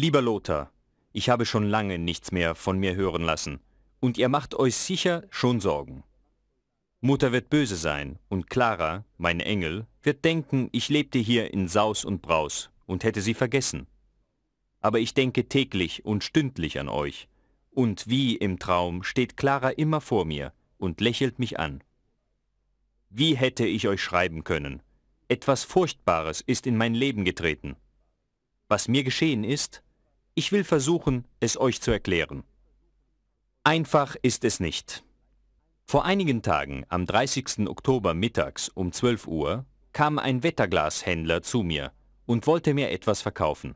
Lieber Lothar, ich habe schon lange nichts mehr von mir hören lassen und ihr macht euch sicher schon Sorgen. Mutter wird böse sein und Clara, mein Engel, wird denken, ich lebte hier in Saus und Braus und hätte sie vergessen. Aber ich denke täglich und stündlich an euch. Und wie im Traum steht Clara immer vor mir und lächelt mich an. Wie hätte ich euch schreiben können? Etwas Furchtbares ist in mein Leben getreten. Was mir geschehen ist, ich will versuchen, es euch zu erklären. Einfach ist es nicht. Vor einigen Tagen, am 30. Oktober mittags um 12 Uhr, kam ein Wetterglashändler zu mir und wollte mir etwas verkaufen.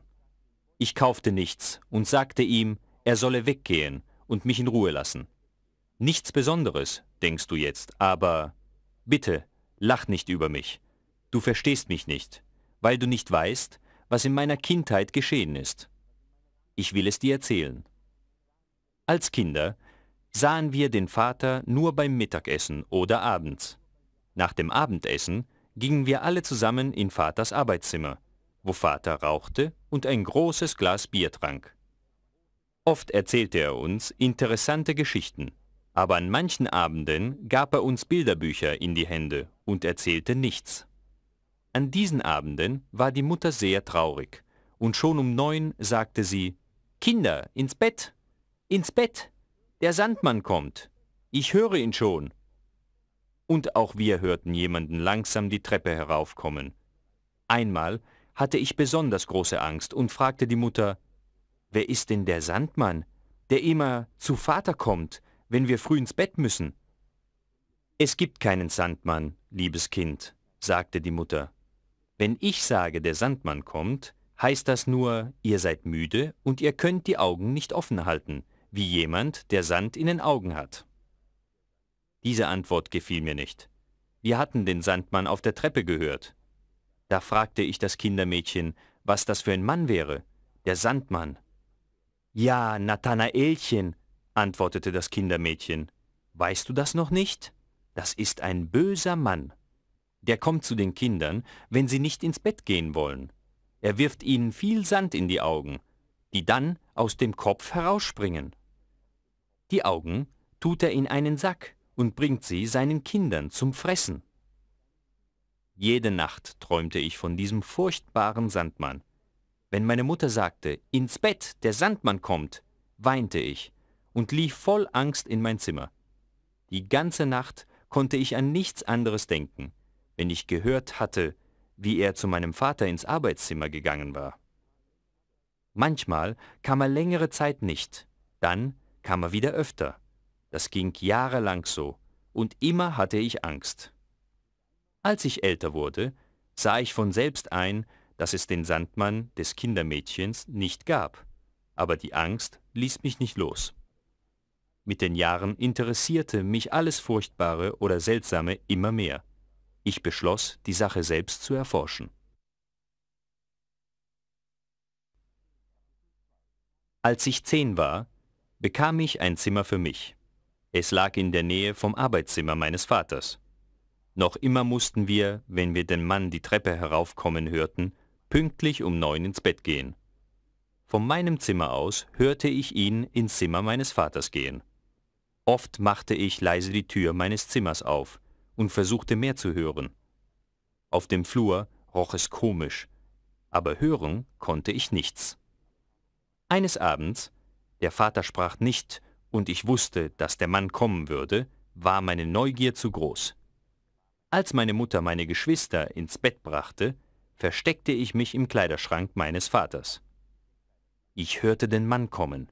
Ich kaufte nichts und sagte ihm, er solle weggehen und mich in Ruhe lassen. Nichts Besonderes, denkst du jetzt, aber bitte, lach nicht über mich. Du verstehst mich nicht, weil du nicht weißt, was in meiner Kindheit geschehen ist. Ich will es dir erzählen. Als Kinder sahen wir den Vater nur beim Mittagessen oder abends. Nach dem Abendessen gingen wir alle zusammen in Vaters Arbeitszimmer, wo Vater rauchte und ein großes Glas Bier trank. Oft erzählte er uns interessante Geschichten, aber an manchen Abenden gab er uns Bilderbücher in die Hände und erzählte nichts. An diesen Abenden war die Mutter sehr traurig und schon um neun sagte sie, Kinder, ins Bett! Ins Bett! Der Sandmann kommt! Ich höre ihn schon! Und auch wir hörten jemanden langsam die Treppe heraufkommen. Einmal hatte ich besonders große Angst und fragte die Mutter, wer ist denn der Sandmann, der immer zu Vater kommt, wenn wir früh ins Bett müssen? Es gibt keinen Sandmann, liebes Kind, sagte die Mutter. Wenn ich sage, der Sandmann kommt, heißt das nur, ihr seid müde und ihr könnt die Augen nicht offen halten, wie jemand, der Sand in den Augen hat. Diese Antwort gefiel mir nicht. Wir hatten den Sandmann auf der Treppe gehört. Da fragte ich das Kindermädchen, was das für ein Mann wäre, der Sandmann. Ja, Nathanaelchen, antwortete das Kindermädchen. Weißt du das noch nicht? Das ist ein böser Mann. Der kommt zu den Kindern, wenn sie nicht ins Bett gehen wollen. Er wirft ihnen viel Sand in die Augen, die dann aus dem Kopf herausspringen. Die Augen tut er in einen Sack und bringt sie seinen Kindern zum Fressen. Jede Nacht träumte ich von diesem furchtbaren Sandmann. Wenn meine Mutter sagte, ins Bett, der Sandmann kommt, weinte ich und lief voll Angst in mein Zimmer. Die ganze Nacht konnte ich an nichts anderes denken, wenn ich gehört hatte, wie er zu meinem Vater ins Arbeitszimmer gegangen war. Manchmal kam er längere Zeit nicht, dann kam er wieder öfter. Das ging jahrelang so, und immer hatte ich Angst. Als ich älter wurde, sah ich von selbst ein, dass es den Sandmann des Kindermädchens nicht gab, aber die Angst ließ mich nicht los. Mit den Jahren interessierte mich alles Furchtbare oder Seltsame immer mehr. Ich beschloss, die Sache selbst zu erforschen. Als ich zehn war, bekam ich ein Zimmer für mich. Es lag in der Nähe vom Arbeitszimmer meines Vaters. Noch immer mussten wir, wenn wir den Mann die Treppe heraufkommen hörten, pünktlich um neun ins Bett gehen. Von meinem Zimmer aus hörte ich ihn ins Zimmer meines Vaters gehen. Oft machte ich leise die Tür meines Zimmers auf, und versuchte mehr zu hören. Auf dem Flur roch es komisch, aber hören konnte ich nichts. Eines Abends, der Vater sprach nicht und ich wusste, dass der Mann kommen würde, war meine Neugier zu groß. Als meine Mutter meine Geschwister ins Bett brachte, versteckte ich mich im Kleiderschrank meines Vaters. Ich hörte den Mann kommen.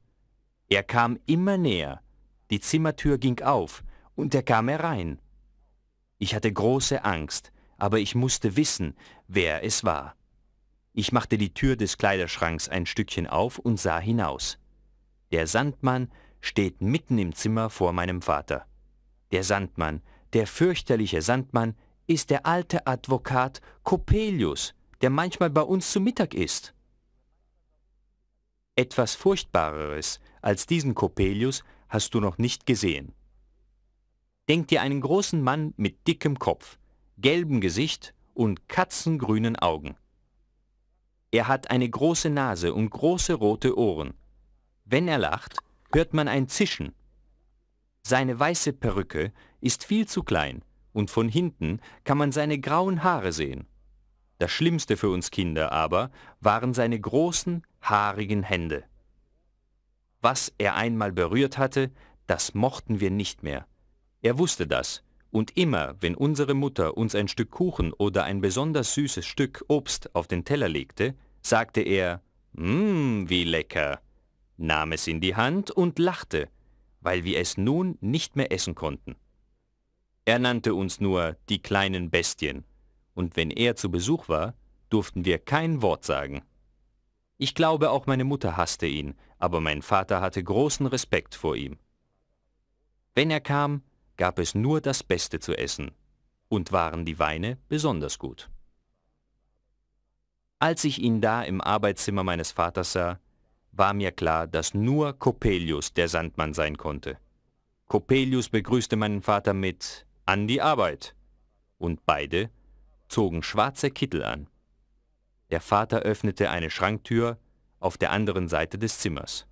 Er kam immer näher, die Zimmertür ging auf und er kam herein. Ich hatte große Angst, aber ich musste wissen, wer es war. Ich machte die Tür des Kleiderschranks ein Stückchen auf und sah hinaus. Der Sandmann steht mitten im Zimmer vor meinem Vater. Der Sandmann, der fürchterliche Sandmann, ist der alte Advokat Coppelius, der manchmal bei uns zu Mittag ist. Etwas Furchtbareres als diesen Coppelius hast du noch nicht gesehen. Denk dir einen großen Mann mit dickem Kopf, gelbem Gesicht und katzengrünen Augen. Er hat eine große Nase und große rote Ohren. Wenn er lacht, hört man ein Zischen. Seine weiße Perücke ist viel zu klein und von hinten kann man seine grauen Haare sehen. Das Schlimmste für uns Kinder aber waren seine großen, haarigen Hände. Was er einmal berührt hatte, das mochten wir nicht mehr. Er wusste das, und immer, wenn unsere Mutter uns ein Stück Kuchen oder ein besonders süßes Stück Obst auf den Teller legte, sagte er, Mmm, wie lecker, nahm es in die Hand und lachte, weil wir es nun nicht mehr essen konnten. Er nannte uns nur die kleinen Bestien, und wenn er zu Besuch war, durften wir kein Wort sagen. Ich glaube, auch meine Mutter hasste ihn, aber mein Vater hatte großen Respekt vor ihm. Wenn er kam, gab es nur das Beste zu essen und waren die Weine besonders gut. Als ich ihn da im Arbeitszimmer meines Vaters sah, war mir klar, dass nur Coppelius der Sandmann sein konnte. Coppelius begrüßte meinen Vater mit An die Arbeit und beide zogen schwarze Kittel an. Der Vater öffnete eine Schranktür auf der anderen Seite des Zimmers.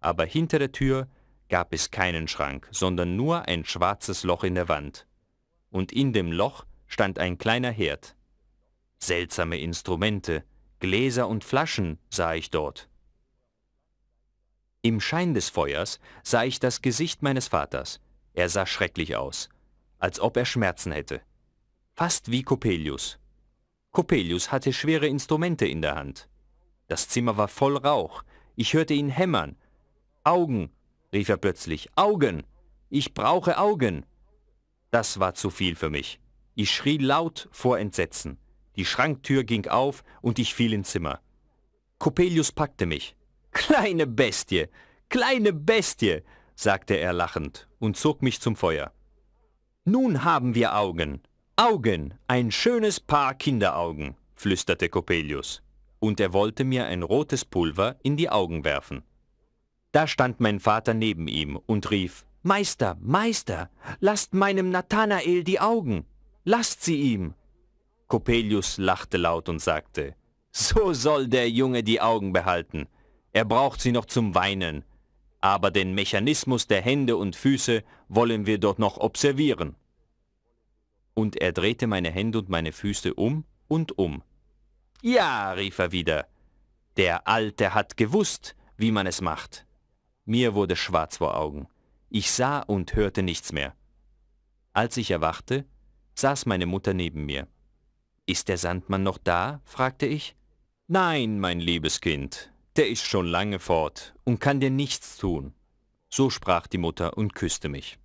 Aber hinter der Tür gab es keinen Schrank, sondern nur ein schwarzes Loch in der Wand. Und in dem Loch stand ein kleiner Herd. Seltsame Instrumente, Gläser und Flaschen sah ich dort. Im Schein des Feuers sah ich das Gesicht meines Vaters. Er sah schrecklich aus, als ob er Schmerzen hätte. Fast wie Coppelius. Coppelius hatte schwere Instrumente in der Hand. Das Zimmer war voll Rauch. Ich hörte ihn hämmern. Augen, rief er plötzlich. Augen! Ich brauche Augen! Das war zu viel für mich. Ich schrie laut vor Entsetzen. Die Schranktür ging auf und ich fiel ins Zimmer. Coppelius packte mich. Kleine Bestie! Kleine Bestie! sagte er lachend und zog mich zum Feuer. Nun haben wir Augen. Augen, ein schönes Paar Kinderaugen, flüsterte Coppelius. Und er wollte mir ein rotes Pulver in die Augen werfen. Da stand mein Vater neben ihm und rief, Meister, Meister, lasst meinem Nathanael die Augen, lasst sie ihm. Coppelius lachte laut und sagte, so soll der Junge die Augen behalten. Er braucht sie noch zum Weinen. Aber den Mechanismus der Hände und Füße wollen wir dort noch observieren. Und er drehte meine Hände und meine Füße um und um. Ja, rief er wieder, der Alte hat gewusst, wie man es macht. Mir wurde schwarz vor Augen. Ich sah und hörte nichts mehr. Als ich erwachte, saß meine Mutter neben mir. Ist der Sandmann noch da? fragte ich. Nein, mein liebes Kind, der ist schon lange fort und kann dir nichts tun. So sprach die Mutter und küsste mich.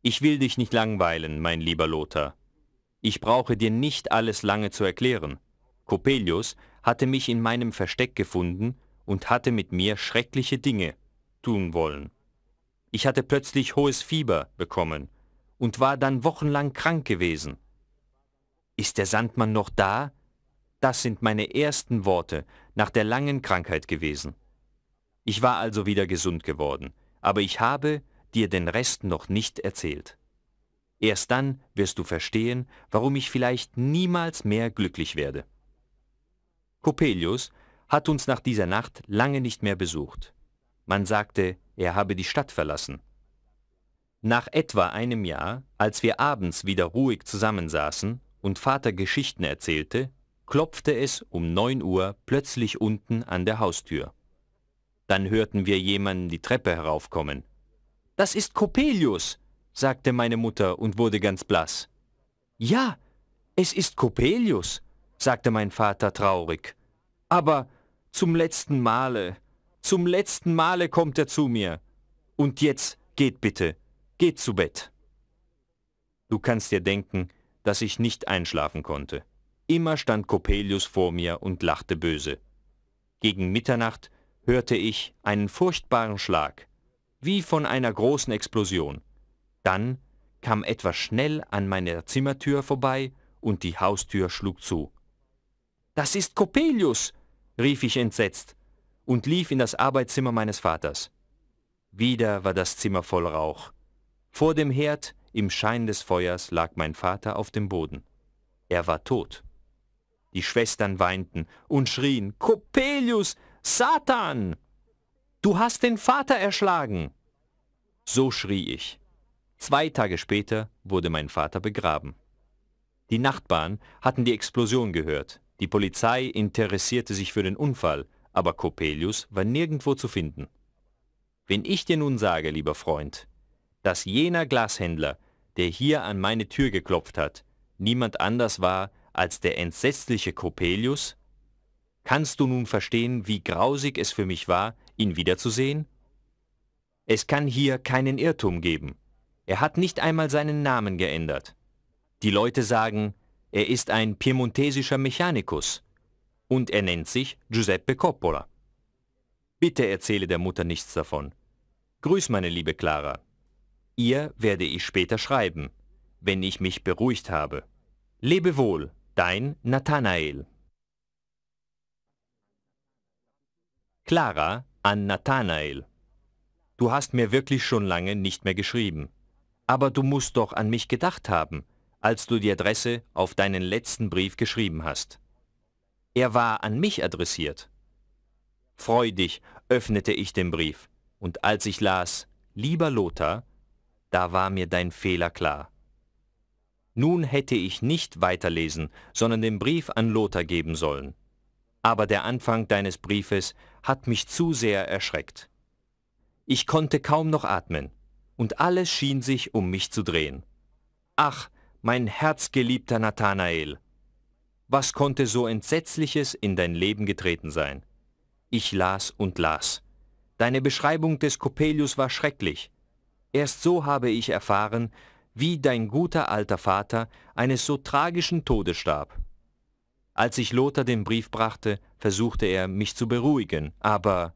Ich will dich nicht langweilen, mein lieber Lothar. Ich brauche dir nicht alles lange zu erklären. Coppelius hatte mich in meinem Versteck gefunden und hatte mit mir schreckliche Dinge tun wollen. Ich hatte plötzlich hohes Fieber bekommen und war dann wochenlang krank gewesen. Ist der Sandmann noch da? Das sind meine ersten Worte nach der langen Krankheit gewesen. Ich war also wieder gesund geworden, aber ich habe dir den Rest noch nicht erzählt. Erst dann wirst du verstehen, warum ich vielleicht niemals mehr glücklich werde. Coppelius hat uns nach dieser Nacht lange nicht mehr besucht. Man sagte, er habe die Stadt verlassen. Nach etwa einem Jahr, als wir abends wieder ruhig zusammensaßen und Vater Geschichten erzählte, klopfte es um 9 Uhr plötzlich unten an der Haustür. Dann hörten wir jemanden die Treppe heraufkommen. Das ist Coppelius, sagte meine Mutter und wurde ganz blass. Ja, es ist Coppelius, sagte mein Vater traurig. Aber zum letzten Male, zum letzten Male kommt er zu mir. Und jetzt geht bitte. Geht zu Bett. Du kannst dir denken, dass ich nicht einschlafen konnte. Immer stand Coppelius vor mir und lachte böse. Gegen Mitternacht hörte ich einen furchtbaren Schlag, wie von einer großen Explosion. Dann kam etwas schnell an meiner Zimmertür vorbei und die Haustür schlug zu. Das ist Coppelius, rief ich entsetzt und lief in das Arbeitszimmer meines Vaters. Wieder war das Zimmer voll Rauch. Vor dem Herd, im Schein des Feuers, lag mein Vater auf dem Boden. Er war tot. Die Schwestern weinten und schrien, Coppelius, Satan! Du hast den Vater erschlagen! So schrie ich. Zwei Tage später wurde mein Vater begraben. Die Nachbarn hatten die Explosion gehört. Die Polizei interessierte sich für den Unfall aber Coppelius war nirgendwo zu finden. Wenn ich dir nun sage, lieber Freund, dass jener Glashändler, der hier an meine Tür geklopft hat, niemand anders war als der entsetzliche Coppelius, kannst du nun verstehen, wie grausig es für mich war, ihn wiederzusehen? Es kann hier keinen Irrtum geben. Er hat nicht einmal seinen Namen geändert. Die Leute sagen, er ist ein piemontesischer Mechanikus, und er nennt sich Giuseppe Coppola. Bitte erzähle der Mutter nichts davon. Grüß meine liebe Clara. Ihr werde ich später schreiben, wenn ich mich beruhigt habe. Lebe wohl, dein Nathanael. Clara an Nathanael. Du hast mir wirklich schon lange nicht mehr geschrieben. Aber du musst doch an mich gedacht haben, als du die Adresse auf deinen letzten Brief geschrieben hast. Er war an mich adressiert. Freudig öffnete ich den Brief, und als ich las, lieber Lothar, da war mir dein Fehler klar. Nun hätte ich nicht weiterlesen, sondern den Brief an Lothar geben sollen. Aber der Anfang deines Briefes hat mich zu sehr erschreckt. Ich konnte kaum noch atmen, und alles schien sich um mich zu drehen. Ach, mein herzgeliebter Nathanael, was konnte so Entsetzliches in dein Leben getreten sein? Ich las und las. Deine Beschreibung des Coppelius war schrecklich. Erst so habe ich erfahren, wie dein guter alter Vater eines so tragischen Todes starb. Als ich Lothar den Brief brachte, versuchte er, mich zu beruhigen, aber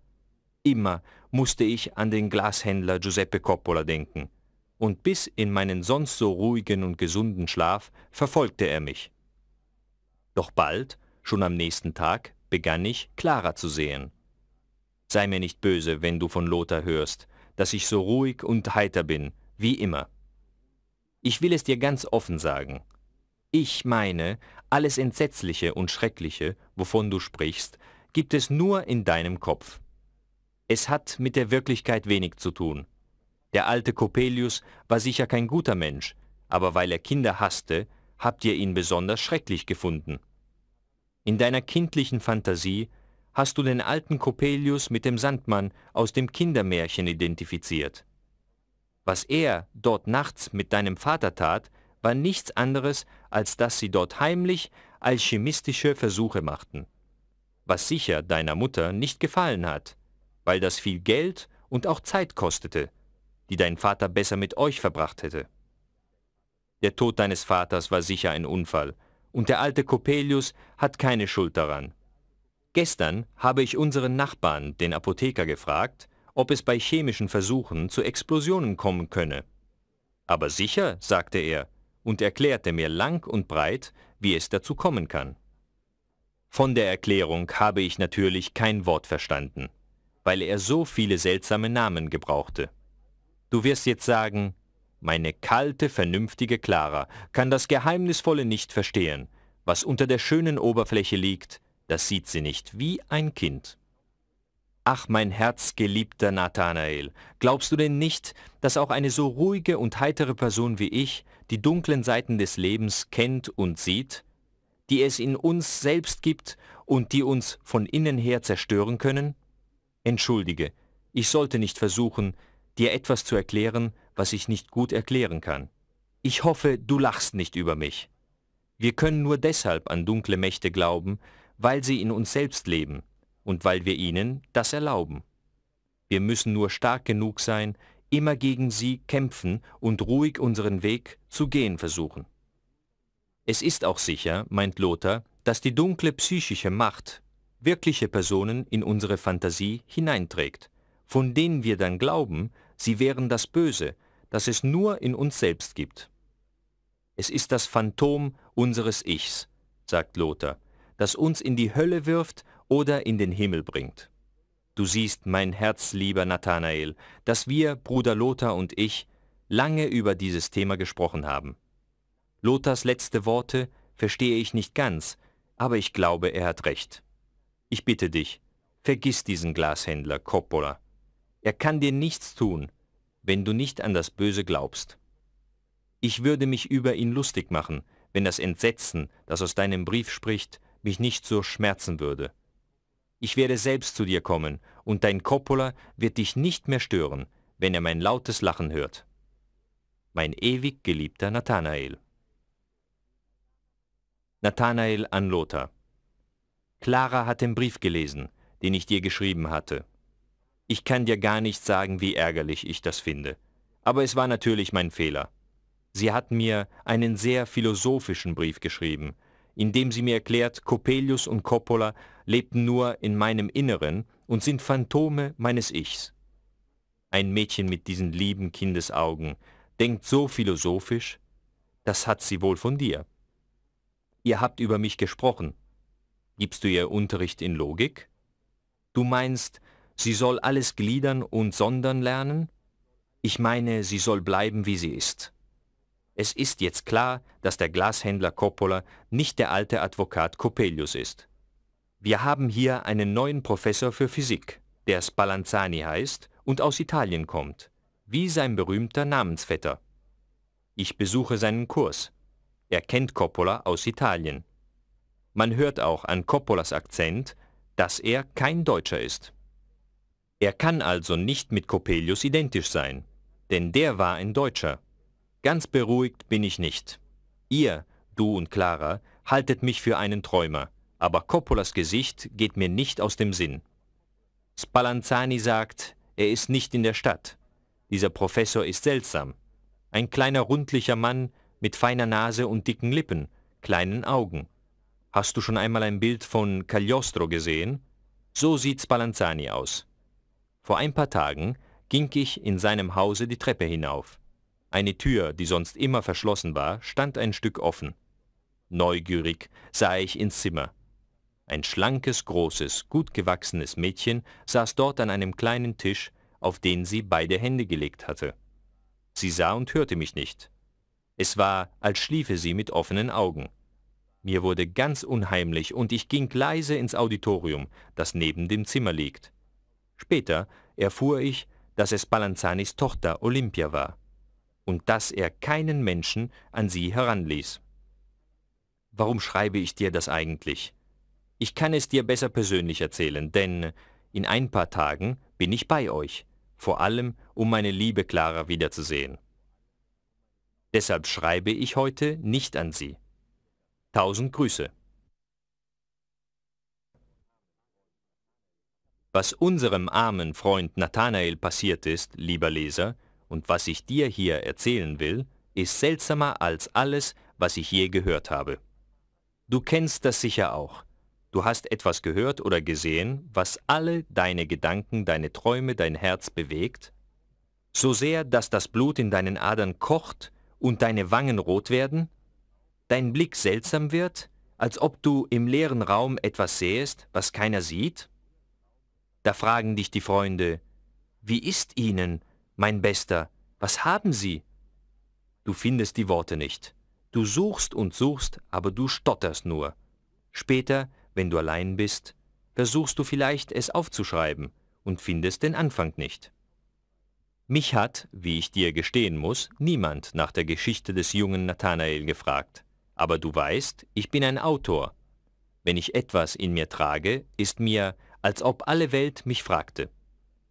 immer musste ich an den Glashändler Giuseppe Coppola denken. Und bis in meinen sonst so ruhigen und gesunden Schlaf verfolgte er mich. Doch bald, schon am nächsten Tag, begann ich, klarer zu sehen. Sei mir nicht böse, wenn du von Lothar hörst, dass ich so ruhig und heiter bin, wie immer. Ich will es dir ganz offen sagen. Ich meine, alles Entsetzliche und Schreckliche, wovon du sprichst, gibt es nur in deinem Kopf. Es hat mit der Wirklichkeit wenig zu tun. Der alte Coppelius war sicher kein guter Mensch, aber weil er Kinder hasste, habt ihr ihn besonders schrecklich gefunden. In deiner kindlichen Fantasie hast du den alten Coppelius mit dem Sandmann aus dem Kindermärchen identifiziert. Was er dort nachts mit deinem Vater tat, war nichts anderes, als dass sie dort heimlich alchemistische Versuche machten. Was sicher deiner Mutter nicht gefallen hat, weil das viel Geld und auch Zeit kostete, die dein Vater besser mit euch verbracht hätte. Der Tod deines Vaters war sicher ein Unfall, und der alte Coppelius hat keine Schuld daran. Gestern habe ich unseren Nachbarn, den Apotheker, gefragt, ob es bei chemischen Versuchen zu Explosionen kommen könne. Aber sicher, sagte er, und erklärte mir lang und breit, wie es dazu kommen kann. Von der Erklärung habe ich natürlich kein Wort verstanden, weil er so viele seltsame Namen gebrauchte. Du wirst jetzt sagen, meine kalte, vernünftige Clara kann das Geheimnisvolle nicht verstehen. Was unter der schönen Oberfläche liegt, das sieht sie nicht, wie ein Kind. Ach, mein herzgeliebter Nathanael, glaubst du denn nicht, dass auch eine so ruhige und heitere Person wie ich die dunklen Seiten des Lebens kennt und sieht, die es in uns selbst gibt und die uns von innen her zerstören können? Entschuldige, ich sollte nicht versuchen, dir etwas zu erklären, was ich nicht gut erklären kann. Ich hoffe, du lachst nicht über mich. Wir können nur deshalb an dunkle Mächte glauben, weil sie in uns selbst leben und weil wir ihnen das erlauben. Wir müssen nur stark genug sein, immer gegen sie kämpfen und ruhig unseren Weg zu gehen versuchen. Es ist auch sicher, meint Lothar, dass die dunkle psychische Macht wirkliche Personen in unsere Fantasie hineinträgt, von denen wir dann glauben, sie wären das Böse, das es nur in uns selbst gibt. Es ist das Phantom unseres Ichs, sagt Lothar, das uns in die Hölle wirft oder in den Himmel bringt. Du siehst, mein Herz, lieber Nathanael, dass wir, Bruder Lothar und ich, lange über dieses Thema gesprochen haben. Lothars letzte Worte verstehe ich nicht ganz, aber ich glaube, er hat recht. Ich bitte dich, vergiss diesen Glashändler, Coppola. Er kann dir nichts tun, wenn du nicht an das Böse glaubst. Ich würde mich über ihn lustig machen, wenn das Entsetzen, das aus deinem Brief spricht, mich nicht so schmerzen würde. Ich werde selbst zu dir kommen, und dein Coppola wird dich nicht mehr stören, wenn er mein lautes Lachen hört. Mein ewig geliebter Nathanael. Nathanael an Lothar. Clara hat den Brief gelesen, den ich dir geschrieben hatte, ich kann dir gar nicht sagen, wie ärgerlich ich das finde. Aber es war natürlich mein Fehler. Sie hat mir einen sehr philosophischen Brief geschrieben, in dem sie mir erklärt, Coppelius und Coppola lebten nur in meinem Inneren und sind Phantome meines Ichs. Ein Mädchen mit diesen lieben Kindesaugen denkt so philosophisch, das hat sie wohl von dir. Ihr habt über mich gesprochen. Gibst du ihr Unterricht in Logik? Du meinst, Sie soll alles gliedern und sondern lernen? Ich meine, sie soll bleiben, wie sie ist. Es ist jetzt klar, dass der Glashändler Coppola nicht der alte Advokat Coppelius ist. Wir haben hier einen neuen Professor für Physik, der Spallanzani heißt und aus Italien kommt, wie sein berühmter Namensvetter. Ich besuche seinen Kurs. Er kennt Coppola aus Italien. Man hört auch an Coppolas Akzent, dass er kein Deutscher ist. Er kann also nicht mit Coppelius identisch sein, denn der war ein Deutscher. Ganz beruhigt bin ich nicht. Ihr, du und Clara, haltet mich für einen Träumer, aber Coppolas Gesicht geht mir nicht aus dem Sinn. Spallanzani sagt, er ist nicht in der Stadt. Dieser Professor ist seltsam. Ein kleiner rundlicher Mann mit feiner Nase und dicken Lippen, kleinen Augen. Hast du schon einmal ein Bild von Cagliostro gesehen? So sieht Spallanzani aus. Vor ein paar Tagen ging ich in seinem Hause die Treppe hinauf. Eine Tür, die sonst immer verschlossen war, stand ein Stück offen. Neugierig sah ich ins Zimmer. Ein schlankes, großes, gut gewachsenes Mädchen saß dort an einem kleinen Tisch, auf den sie beide Hände gelegt hatte. Sie sah und hörte mich nicht. Es war, als schliefe sie mit offenen Augen. Mir wurde ganz unheimlich und ich ging leise ins Auditorium, das neben dem Zimmer liegt. Später erfuhr ich, dass es Balanzanis Tochter Olympia war und dass er keinen Menschen an sie heranließ. Warum schreibe ich dir das eigentlich? Ich kann es dir besser persönlich erzählen, denn in ein paar Tagen bin ich bei euch, vor allem um meine liebe Clara wiederzusehen. Deshalb schreibe ich heute nicht an sie. Tausend Grüße. Was unserem armen Freund Nathanael passiert ist, lieber Leser, und was ich dir hier erzählen will, ist seltsamer als alles, was ich je gehört habe. Du kennst das sicher auch. Du hast etwas gehört oder gesehen, was alle deine Gedanken, deine Träume, dein Herz bewegt? So sehr, dass das Blut in deinen Adern kocht und deine Wangen rot werden? Dein Blick seltsam wird, als ob du im leeren Raum etwas sähest, was keiner sieht? Da fragen dich die Freunde, wie ist Ihnen, mein Bester, was haben Sie? Du findest die Worte nicht. Du suchst und suchst, aber du stotterst nur. Später, wenn du allein bist, versuchst du vielleicht, es aufzuschreiben und findest den Anfang nicht. Mich hat, wie ich dir gestehen muss, niemand nach der Geschichte des jungen Nathanael gefragt. Aber du weißt, ich bin ein Autor. Wenn ich etwas in mir trage, ist mir, als ob alle Welt mich fragte.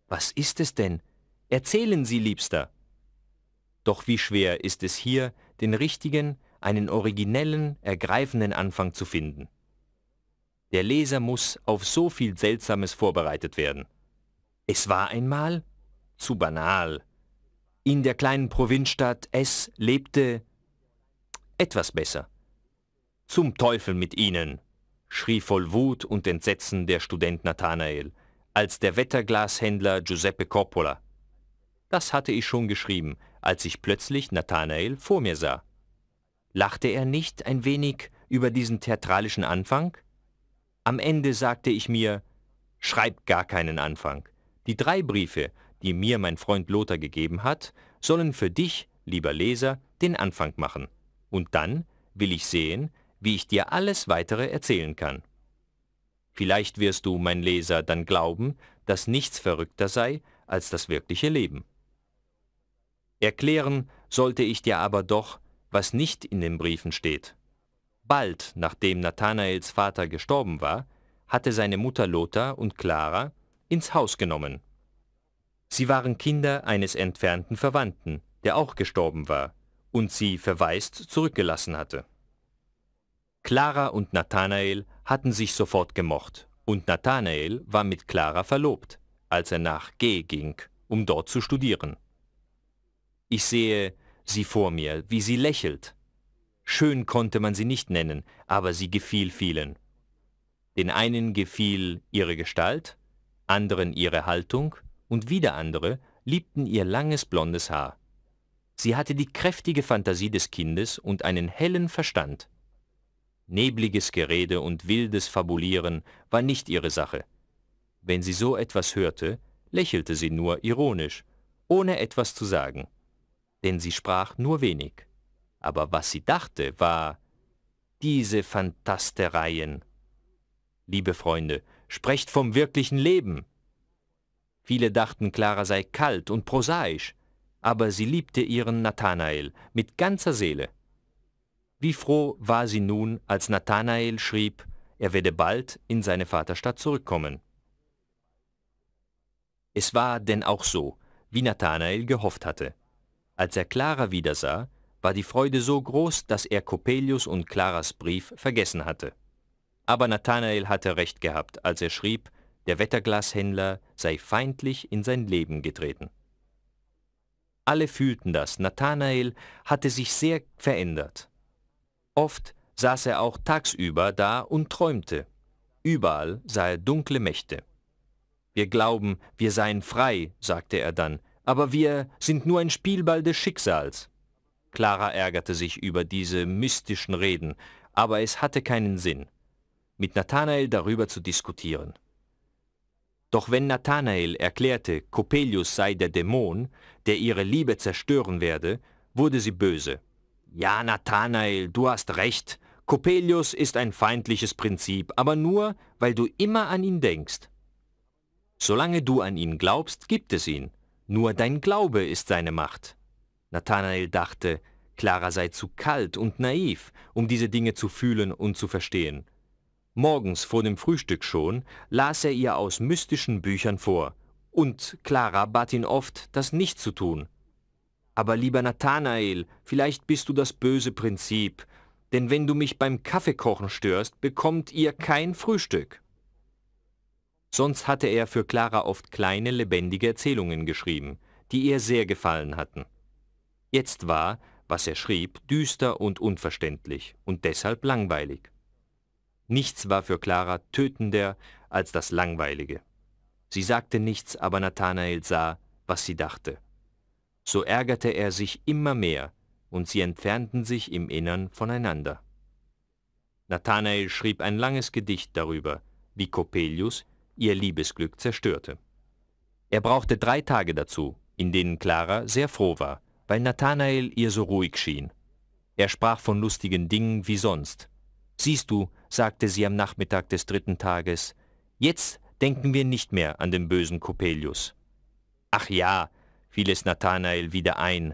Was ist es denn? Erzählen Sie, Liebster. Doch wie schwer ist es hier, den richtigen, einen originellen, ergreifenden Anfang zu finden. Der Leser muss auf so viel Seltsames vorbereitet werden. Es war einmal? Zu banal. In der kleinen Provinzstadt S lebte etwas besser. Zum Teufel mit Ihnen, schrie voll Wut und Entsetzen der Student Nathanael, als der Wetterglashändler Giuseppe Coppola. Das hatte ich schon geschrieben, als ich plötzlich Nathanael vor mir sah. Lachte er nicht ein wenig über diesen theatralischen Anfang? Am Ende sagte ich mir, schreib gar keinen Anfang. Die drei Briefe, die mir mein Freund Lothar gegeben hat, sollen für dich, lieber Leser, den Anfang machen. Und dann will ich sehen, wie ich dir alles weitere erzählen kann. Vielleicht wirst du, mein Leser, dann glauben, dass nichts verrückter sei als das wirkliche Leben. Erklären sollte ich dir aber doch, was nicht in den Briefen steht. Bald nachdem Nathanaels Vater gestorben war, hatte seine Mutter Lothar und Clara ins Haus genommen. Sie waren Kinder eines entfernten Verwandten, der auch gestorben war und sie verwaist zurückgelassen hatte. Clara und Nathanael hatten sich sofort gemocht und Nathanael war mit Clara verlobt, als er nach G ging, um dort zu studieren. Ich sehe sie vor mir, wie sie lächelt. Schön konnte man sie nicht nennen, aber sie gefiel vielen. Den einen gefiel ihre Gestalt, anderen ihre Haltung und wieder andere liebten ihr langes blondes Haar. Sie hatte die kräftige Fantasie des Kindes und einen hellen Verstand. Nebliges Gerede und wildes Fabulieren war nicht ihre Sache. Wenn sie so etwas hörte, lächelte sie nur ironisch, ohne etwas zu sagen. Denn sie sprach nur wenig. Aber was sie dachte, war diese Fantastereien. Liebe Freunde, sprecht vom wirklichen Leben. Viele dachten, Clara sei kalt und prosaisch, aber sie liebte ihren Nathanael mit ganzer Seele. Wie froh war sie nun, als Nathanael schrieb, er werde bald in seine Vaterstadt zurückkommen. Es war denn auch so, wie Nathanael gehofft hatte. Als er Clara wiedersah, war die Freude so groß, dass er Coppelius und Claras Brief vergessen hatte. Aber Nathanael hatte recht gehabt, als er schrieb, der Wetterglashändler sei feindlich in sein Leben getreten. Alle fühlten das, Nathanael hatte sich sehr verändert. Oft saß er auch tagsüber da und träumte. Überall sah er dunkle Mächte. Wir glauben, wir seien frei, sagte er dann, aber wir sind nur ein Spielball des Schicksals. Clara ärgerte sich über diese mystischen Reden, aber es hatte keinen Sinn, mit Nathanael darüber zu diskutieren. Doch wenn Nathanael erklärte, Coppelius sei der Dämon, der ihre Liebe zerstören werde, wurde sie böse. Ja, Nathanael, du hast recht. Coppelius ist ein feindliches Prinzip, aber nur, weil du immer an ihn denkst. Solange du an ihn glaubst, gibt es ihn. Nur dein Glaube ist seine Macht. Nathanael dachte, Clara sei zu kalt und naiv, um diese Dinge zu fühlen und zu verstehen. Morgens vor dem Frühstück schon las er ihr aus mystischen Büchern vor, und Clara bat ihn oft, das nicht zu tun. Aber lieber Nathanael, vielleicht bist du das böse Prinzip. Denn wenn du mich beim Kaffeekochen störst, bekommt ihr kein Frühstück. Sonst hatte er für Clara oft kleine, lebendige Erzählungen geschrieben, die ihr sehr gefallen hatten. Jetzt war, was er schrieb, düster und unverständlich und deshalb langweilig. Nichts war für Clara tötender als das Langweilige. Sie sagte nichts, aber Nathanael sah, was sie dachte. So ärgerte er sich immer mehr, und sie entfernten sich im Innern voneinander. Nathanael schrieb ein langes Gedicht darüber, wie Coppelius ihr Liebesglück zerstörte. Er brauchte drei Tage dazu, in denen Clara sehr froh war, weil Nathanael ihr so ruhig schien. Er sprach von lustigen Dingen wie sonst. Siehst du, sagte sie am Nachmittag des dritten Tages, jetzt denken wir nicht mehr an den bösen Coppelius. Ach ja, fiel es Nathanael wieder ein,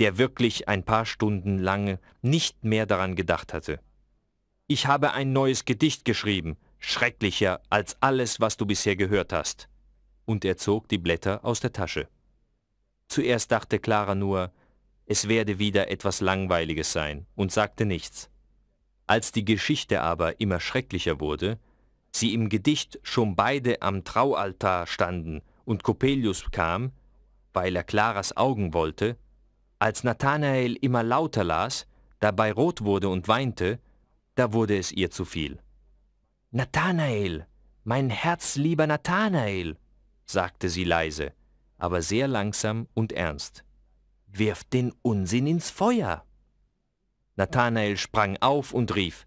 der wirklich ein paar Stunden lang nicht mehr daran gedacht hatte. Ich habe ein neues Gedicht geschrieben, schrecklicher als alles, was du bisher gehört hast. Und er zog die Blätter aus der Tasche. Zuerst dachte Clara nur, es werde wieder etwas Langweiliges sein und sagte nichts. Als die Geschichte aber immer schrecklicher wurde, sie im Gedicht schon beide am Traualtar standen und Coppelius kam, weil er Claras Augen wollte, als Nathanael immer lauter las, dabei rot wurde und weinte, da wurde es ihr zu viel. Nathanael, mein herzlieber Nathanael, sagte sie leise, aber sehr langsam und ernst. Wirf den Unsinn ins Feuer! Nathanael sprang auf und rief,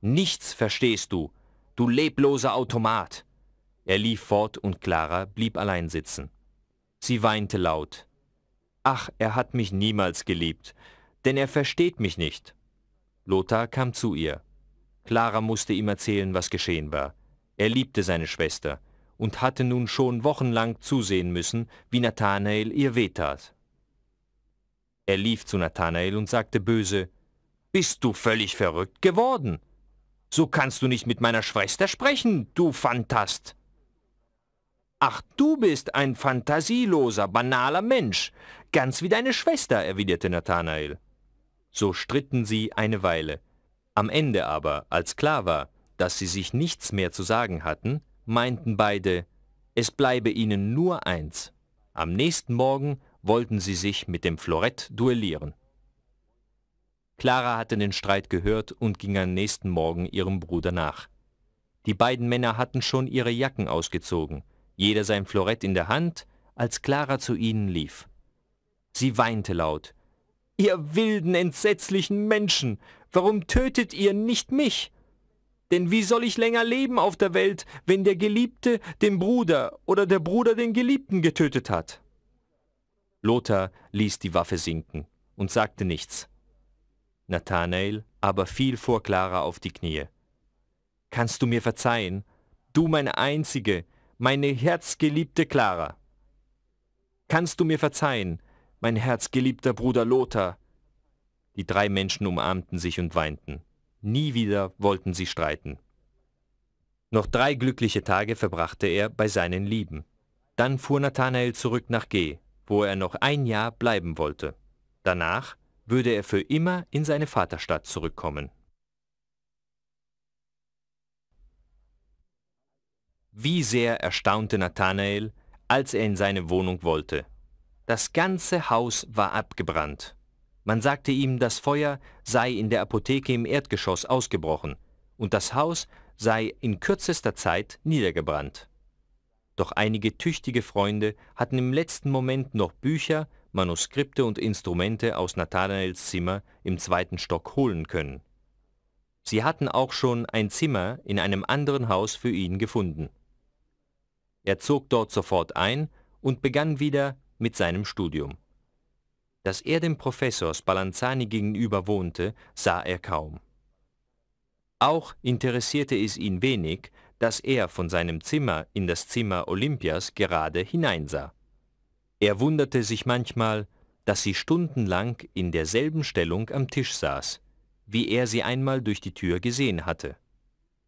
Nichts verstehst du, du lebloser Automat! Er lief fort und Clara blieb allein sitzen. Sie weinte laut. Ach, er hat mich niemals geliebt, denn er versteht mich nicht. Lothar kam zu ihr. Clara musste ihm erzählen, was geschehen war. Er liebte seine Schwester und hatte nun schon wochenlang zusehen müssen, wie Nathanael ihr wehtat. Er lief zu Nathanael und sagte böse, Bist du völlig verrückt geworden? So kannst du nicht mit meiner Schwester sprechen, du Fantast! Ach, du bist ein fantasieloser, banaler Mensch. Ganz wie deine Schwester, erwiderte Nathanael. So stritten sie eine Weile. Am Ende aber, als klar war, dass sie sich nichts mehr zu sagen hatten, meinten beide, es bleibe ihnen nur eins. Am nächsten Morgen wollten sie sich mit dem Florett duellieren. Clara hatte den Streit gehört und ging am nächsten Morgen ihrem Bruder nach. Die beiden Männer hatten schon ihre Jacken ausgezogen jeder sein Florett in der Hand, als Clara zu ihnen lief. Sie weinte laut. Ihr wilden, entsetzlichen Menschen, warum tötet ihr nicht mich? Denn wie soll ich länger leben auf der Welt, wenn der Geliebte den Bruder oder der Bruder den Geliebten getötet hat? Lothar ließ die Waffe sinken und sagte nichts. Nathanael aber fiel vor Clara auf die Knie. Kannst du mir verzeihen, du meine einzige, meine herzgeliebte Clara. Kannst du mir verzeihen, mein herzgeliebter Bruder Lothar? Die drei Menschen umarmten sich und weinten. Nie wieder wollten sie streiten. Noch drei glückliche Tage verbrachte er bei seinen Lieben. Dann fuhr Nathanael zurück nach G, wo er noch ein Jahr bleiben wollte. Danach würde er für immer in seine Vaterstadt zurückkommen. Wie sehr erstaunte Nathanael, als er in seine Wohnung wollte. Das ganze Haus war abgebrannt. Man sagte ihm, das Feuer sei in der Apotheke im Erdgeschoss ausgebrochen und das Haus sei in kürzester Zeit niedergebrannt. Doch einige tüchtige Freunde hatten im letzten Moment noch Bücher, Manuskripte und Instrumente aus Nathanaels Zimmer im zweiten Stock holen können. Sie hatten auch schon ein Zimmer in einem anderen Haus für ihn gefunden. Er zog dort sofort ein und begann wieder mit seinem Studium. Dass er dem Professor Spallanzani gegenüber wohnte, sah er kaum. Auch interessierte es ihn wenig, dass er von seinem Zimmer in das Zimmer Olympias gerade hineinsah. Er wunderte sich manchmal, dass sie stundenlang in derselben Stellung am Tisch saß, wie er sie einmal durch die Tür gesehen hatte.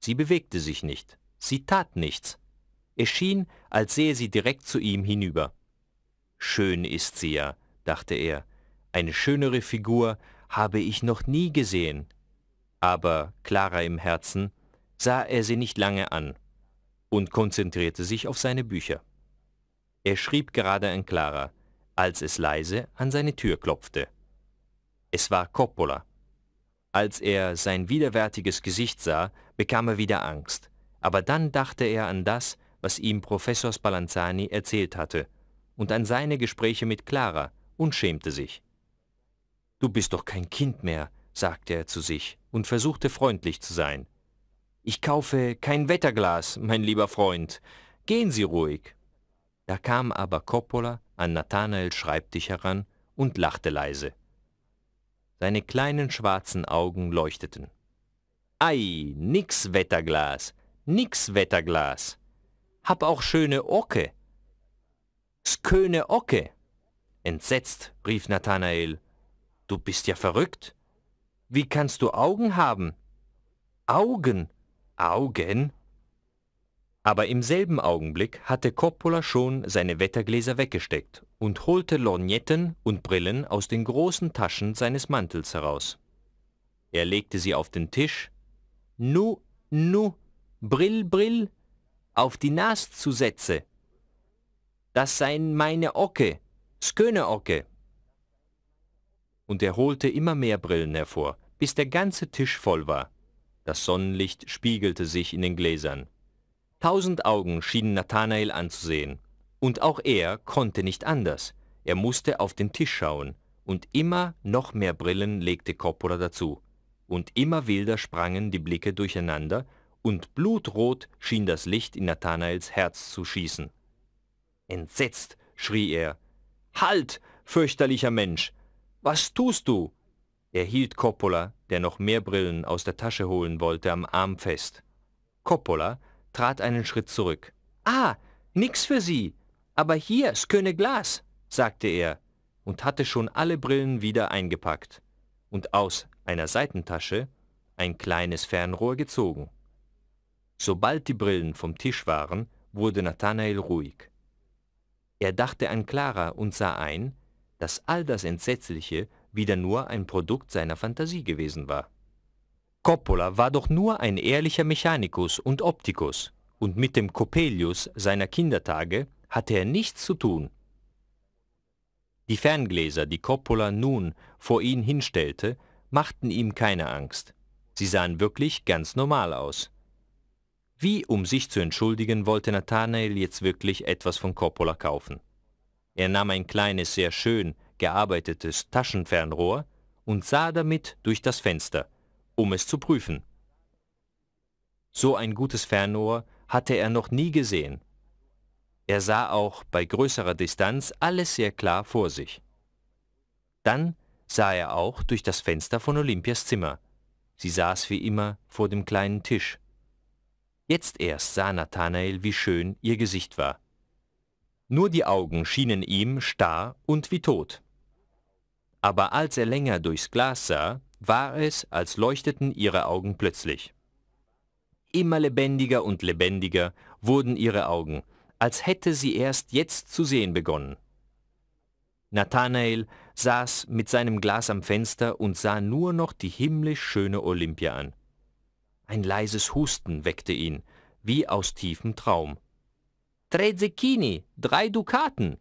Sie bewegte sich nicht, sie tat nichts, es schien, als sähe sie direkt zu ihm hinüber. Schön ist sie ja, dachte er, eine schönere Figur habe ich noch nie gesehen. Aber, klarer im Herzen, sah er sie nicht lange an und konzentrierte sich auf seine Bücher. Er schrieb gerade an Clara, als es leise an seine Tür klopfte. Es war Coppola. Als er sein widerwärtiges Gesicht sah, bekam er wieder Angst, aber dann dachte er an das, was ihm Professor Spallanzani erzählt hatte, und an seine Gespräche mit Clara und schämte sich. Du bist doch kein Kind mehr, sagte er zu sich und versuchte freundlich zu sein. Ich kaufe kein Wetterglas, mein lieber Freund. Gehen Sie ruhig. Da kam aber Coppola an Nathanaels Schreibtisch heran und lachte leise. Seine kleinen schwarzen Augen leuchteten. Ei, nix Wetterglas, nix Wetterglas. Hab auch schöne Ocke. Sköne Ocke. Entsetzt rief Nathanael. Du bist ja verrückt. Wie kannst du Augen haben? Augen. Augen? Aber im selben Augenblick hatte Coppola schon seine Wettergläser weggesteckt und holte Lorgnetten und Brillen aus den großen Taschen seines Mantels heraus. Er legte sie auf den Tisch. Nu, nu, Brill, Brill, auf die Nase zu setze. Das seien meine Ocke, sköne Ocke. Und er holte immer mehr Brillen hervor, bis der ganze Tisch voll war. Das Sonnenlicht spiegelte sich in den Gläsern. Tausend Augen schienen Nathanael anzusehen. Und auch er konnte nicht anders. Er musste auf den Tisch schauen. Und immer noch mehr Brillen legte Coppola dazu. Und immer wilder sprangen die Blicke durcheinander und blutrot schien das Licht in Nathanaels Herz zu schießen. Entsetzt schrie er, Halt, fürchterlicher Mensch, was tust du? Er hielt Coppola, der noch mehr Brillen aus der Tasche holen wollte, am Arm fest. Coppola trat einen Schritt zurück. Ah, nix für Sie, aber hier, skönne Glas, sagte er und hatte schon alle Brillen wieder eingepackt und aus einer Seitentasche ein kleines Fernrohr gezogen. Sobald die Brillen vom Tisch waren, wurde Nathanael ruhig. Er dachte an Clara und sah ein, dass all das Entsetzliche wieder nur ein Produkt seiner Fantasie gewesen war. Coppola war doch nur ein ehrlicher Mechanikus und Optikus, und mit dem Coppelius seiner Kindertage hatte er nichts zu tun. Die Ferngläser, die Coppola nun vor ihn hinstellte, machten ihm keine Angst. Sie sahen wirklich ganz normal aus. Wie um sich zu entschuldigen, wollte Nathanael jetzt wirklich etwas von Coppola kaufen. Er nahm ein kleines, sehr schön gearbeitetes Taschenfernrohr und sah damit durch das Fenster, um es zu prüfen. So ein gutes Fernrohr hatte er noch nie gesehen. Er sah auch bei größerer Distanz alles sehr klar vor sich. Dann sah er auch durch das Fenster von Olympias Zimmer. Sie saß wie immer vor dem kleinen Tisch. Jetzt erst sah Nathanael, wie schön ihr Gesicht war. Nur die Augen schienen ihm starr und wie tot. Aber als er länger durchs Glas sah, war es, als leuchteten ihre Augen plötzlich. Immer lebendiger und lebendiger wurden ihre Augen, als hätte sie erst jetzt zu sehen begonnen. Nathanael saß mit seinem Glas am Fenster und sah nur noch die himmlisch schöne Olympia an. Ein leises Husten weckte ihn, wie aus tiefem Traum. Tre Zecchini, drei Dukaten!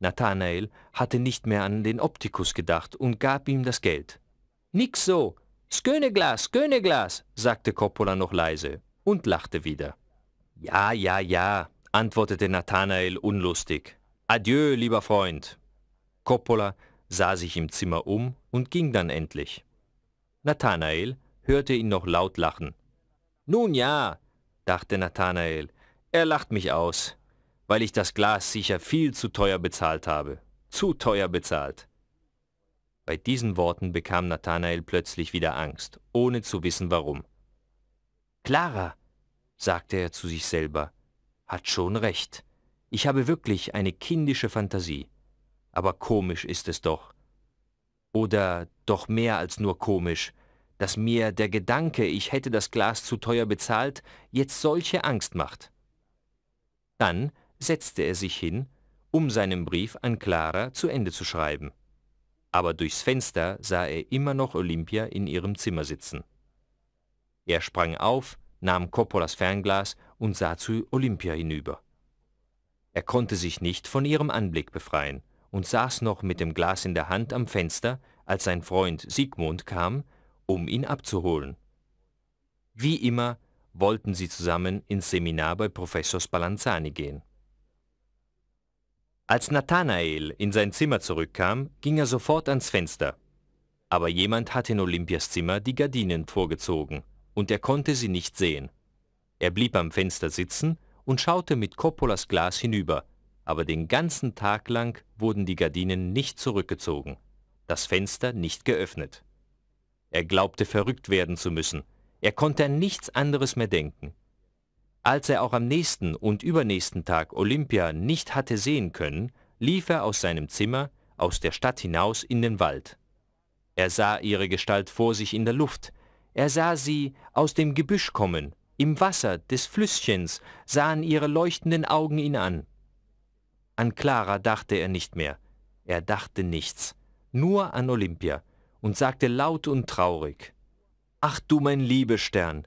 Nathanael hatte nicht mehr an den Optikus gedacht und gab ihm das Geld. Nix so! Sköneglas, Sköneglas, sagte Coppola noch leise und lachte wieder. Ja, ja, ja, antwortete Nathanael unlustig. Adieu, lieber Freund. Coppola sah sich im Zimmer um und ging dann endlich. Nathanael hörte ihn noch laut lachen. Nun ja, dachte Nathanael, er lacht mich aus, weil ich das Glas sicher viel zu teuer bezahlt habe. Zu teuer bezahlt. Bei diesen Worten bekam Nathanael plötzlich wieder Angst, ohne zu wissen warum. Clara, sagte er zu sich selber, hat schon recht. Ich habe wirklich eine kindische Fantasie. Aber komisch ist es doch. Oder doch mehr als nur komisch, dass mir der Gedanke, ich hätte das Glas zu teuer bezahlt, jetzt solche Angst macht. Dann setzte er sich hin, um seinen Brief an Clara zu Ende zu schreiben. Aber durchs Fenster sah er immer noch Olympia in ihrem Zimmer sitzen. Er sprang auf, nahm Coppolas Fernglas und sah zu Olympia hinüber. Er konnte sich nicht von ihrem Anblick befreien und saß noch mit dem Glas in der Hand am Fenster, als sein Freund Sigmund kam um ihn abzuholen. Wie immer wollten sie zusammen ins Seminar bei Professor Spallanzani gehen. Als Nathanael in sein Zimmer zurückkam, ging er sofort ans Fenster. Aber jemand hatte in Olympias Zimmer die Gardinen vorgezogen und er konnte sie nicht sehen. Er blieb am Fenster sitzen und schaute mit Coppolas Glas hinüber, aber den ganzen Tag lang wurden die Gardinen nicht zurückgezogen, das Fenster nicht geöffnet. Er glaubte verrückt werden zu müssen. Er konnte an nichts anderes mehr denken. Als er auch am nächsten und übernächsten Tag Olympia nicht hatte sehen können, lief er aus seinem Zimmer, aus der Stadt hinaus in den Wald. Er sah ihre Gestalt vor sich in der Luft. Er sah sie aus dem Gebüsch kommen, im Wasser des Flüsschens sahen ihre leuchtenden Augen ihn an. An Clara dachte er nicht mehr. Er dachte nichts. Nur an Olympia, und sagte laut und traurig, Ach du mein Liebestern,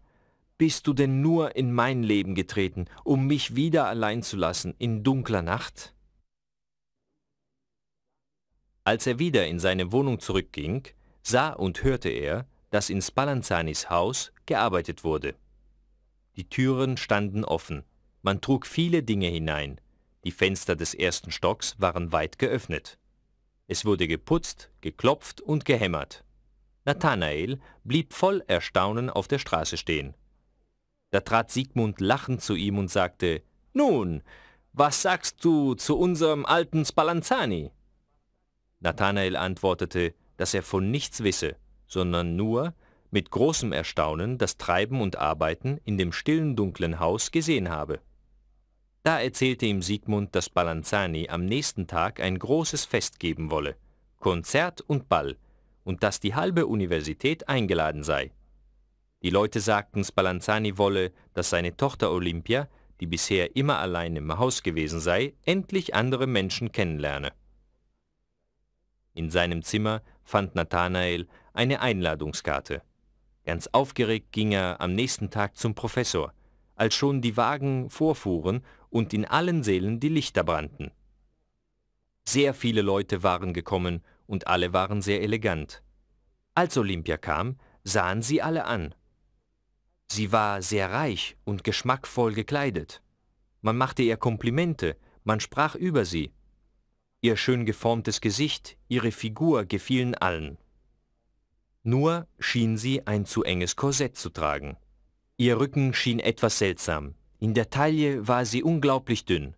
bist du denn nur in mein Leben getreten, um mich wieder allein zu lassen in dunkler Nacht? Als er wieder in seine Wohnung zurückging, sah und hörte er, dass in Spallanzanis Haus gearbeitet wurde. Die Türen standen offen, man trug viele Dinge hinein, die Fenster des ersten Stocks waren weit geöffnet. Es wurde geputzt, geklopft und gehämmert. Nathanael blieb voll Erstaunen auf der Straße stehen. Da trat Siegmund lachend zu ihm und sagte, »Nun, was sagst du zu unserem alten Spallanzani? Nathanael antwortete, dass er von nichts wisse, sondern nur mit großem Erstaunen das Treiben und Arbeiten in dem stillen dunklen Haus gesehen habe. Da erzählte ihm Siegmund, dass Balanzani am nächsten Tag ein großes Fest geben wolle, Konzert und Ball, und dass die halbe Universität eingeladen sei. Die Leute sagten, Spallanzani wolle, dass seine Tochter Olympia, die bisher immer allein im Haus gewesen sei, endlich andere Menschen kennenlerne. In seinem Zimmer fand Nathanael eine Einladungskarte. Ganz aufgeregt ging er am nächsten Tag zum Professor. Als schon die Wagen vorfuhren und in allen Seelen die Lichter brannten. Sehr viele Leute waren gekommen und alle waren sehr elegant. Als Olympia kam, sahen sie alle an. Sie war sehr reich und geschmackvoll gekleidet. Man machte ihr Komplimente, man sprach über sie. Ihr schön geformtes Gesicht, ihre Figur gefielen allen. Nur schien sie ein zu enges Korsett zu tragen. Ihr Rücken schien etwas seltsam. In der Taille war sie unglaublich dünn.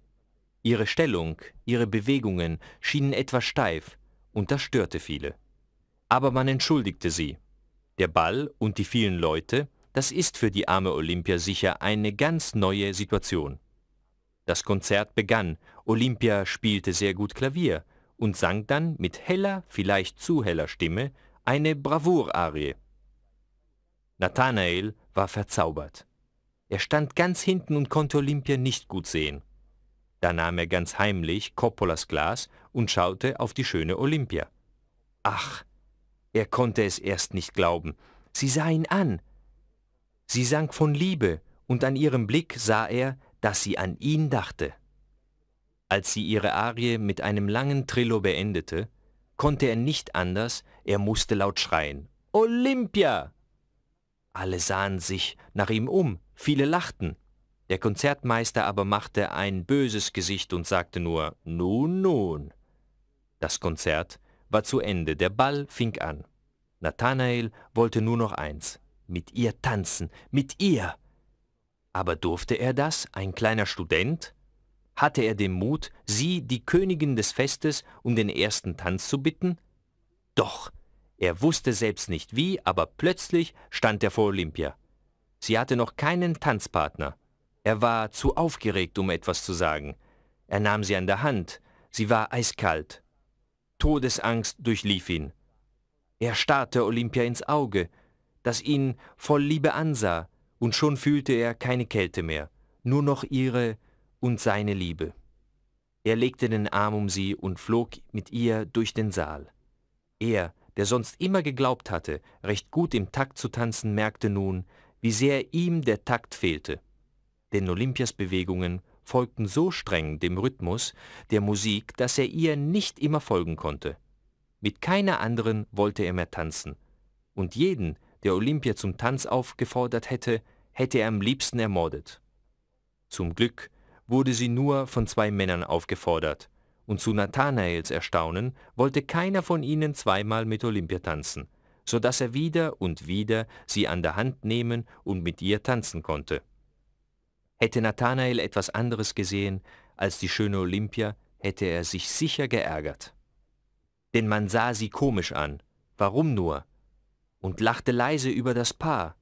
Ihre Stellung, ihre Bewegungen schienen etwas steif und das störte viele. Aber man entschuldigte sie. Der Ball und die vielen Leute, das ist für die arme Olympia sicher eine ganz neue Situation. Das Konzert begann, Olympia spielte sehr gut Klavier und sang dann mit heller, vielleicht zu heller Stimme eine Bravour-Arie. Nathanael war verzaubert. Er stand ganz hinten und konnte Olympia nicht gut sehen. Da nahm er ganz heimlich Coppolas Glas und schaute auf die schöne Olympia. Ach, er konnte es erst nicht glauben. Sie sah ihn an. Sie sank von Liebe, und an ihrem Blick sah er, dass sie an ihn dachte. Als sie ihre Arie mit einem langen Trillo beendete, konnte er nicht anders, er musste laut schreien. Olympia! Alle sahen sich nach ihm um. Viele lachten. Der Konzertmeister aber machte ein böses Gesicht und sagte nur Nun, nun. Das Konzert war zu Ende, der Ball fing an. Nathanael wollte nur noch eins, mit ihr tanzen, mit ihr. Aber durfte er das, ein kleiner Student? Hatte er den Mut, sie, die Königin des Festes, um den ersten Tanz zu bitten? Doch, er wusste selbst nicht wie, aber plötzlich stand er vor Olympia. Sie hatte noch keinen Tanzpartner. Er war zu aufgeregt, um etwas zu sagen. Er nahm sie an der Hand. Sie war eiskalt. Todesangst durchlief ihn. Er starrte Olympia ins Auge, das ihn voll Liebe ansah, und schon fühlte er keine Kälte mehr, nur noch ihre und seine Liebe. Er legte den Arm um sie und flog mit ihr durch den Saal. Er, der sonst immer geglaubt hatte, recht gut im Takt zu tanzen, merkte nun, wie sehr ihm der Takt fehlte. Denn Olympias Bewegungen folgten so streng dem Rhythmus der Musik, dass er ihr nicht immer folgen konnte. Mit keiner anderen wollte er mehr tanzen. Und jeden, der Olympia zum Tanz aufgefordert hätte, hätte er am liebsten ermordet. Zum Glück wurde sie nur von zwei Männern aufgefordert, und zu Nathanaels Erstaunen wollte keiner von ihnen zweimal mit Olympia tanzen so dass er wieder und wieder sie an der Hand nehmen und mit ihr tanzen konnte. Hätte Nathanael etwas anderes gesehen als die schöne Olympia, hätte er sich sicher geärgert. Denn man sah sie komisch an, warum nur, und lachte leise über das Paar.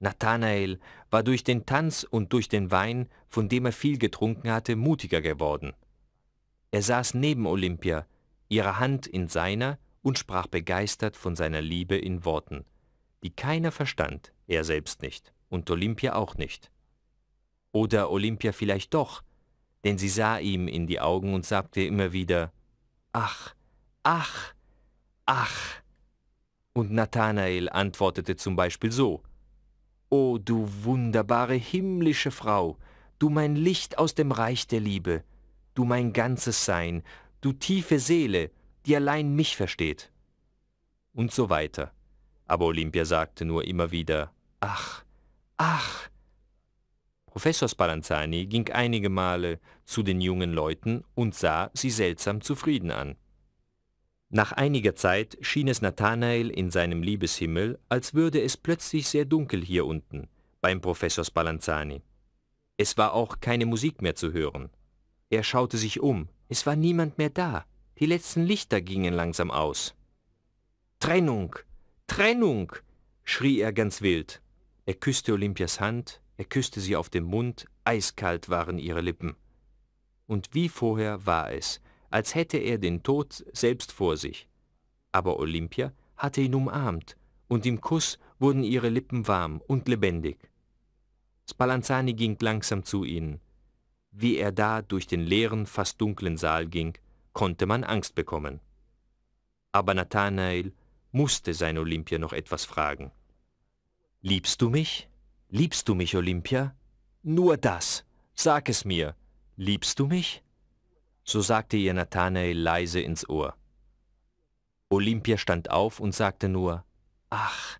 Nathanael war durch den Tanz und durch den Wein, von dem er viel getrunken hatte, mutiger geworden. Er saß neben Olympia, ihre Hand in seiner und sprach begeistert von seiner Liebe in Worten, die keiner verstand, er selbst nicht und Olympia auch nicht. Oder Olympia vielleicht doch, denn sie sah ihm in die Augen und sagte immer wieder, Ach, ach, ach. Und Nathanael antwortete zum Beispiel so, O du wunderbare himmlische Frau, du mein Licht aus dem Reich der Liebe, du mein ganzes Sein, du tiefe Seele, die allein mich versteht. Und so weiter. Aber Olympia sagte nur immer wieder, ach, ach. Professor Spallanzani ging einige Male zu den jungen Leuten und sah sie seltsam zufrieden an. Nach einiger Zeit schien es Nathanael in seinem Liebeshimmel, als würde es plötzlich sehr dunkel hier unten, beim Professor Spallanzani. Es war auch keine Musik mehr zu hören. Er schaute sich um, es war niemand mehr da. Die letzten Lichter gingen langsam aus. Trennung! Trennung! schrie er ganz wild. Er küsste Olympias Hand, er küsste sie auf den Mund, eiskalt waren ihre Lippen. Und wie vorher war es, als hätte er den Tod selbst vor sich. Aber Olympia hatte ihn umarmt, und im Kuss wurden ihre Lippen warm und lebendig. Spallanzani ging langsam zu ihnen. Wie er da durch den leeren, fast dunklen Saal ging, konnte man Angst bekommen. Aber Nathanael musste sein Olympia noch etwas fragen. Liebst du mich? Liebst du mich, Olympia? Nur das. Sag es mir. Liebst du mich? So sagte ihr Nathanael leise ins Ohr. Olympia stand auf und sagte nur, ach,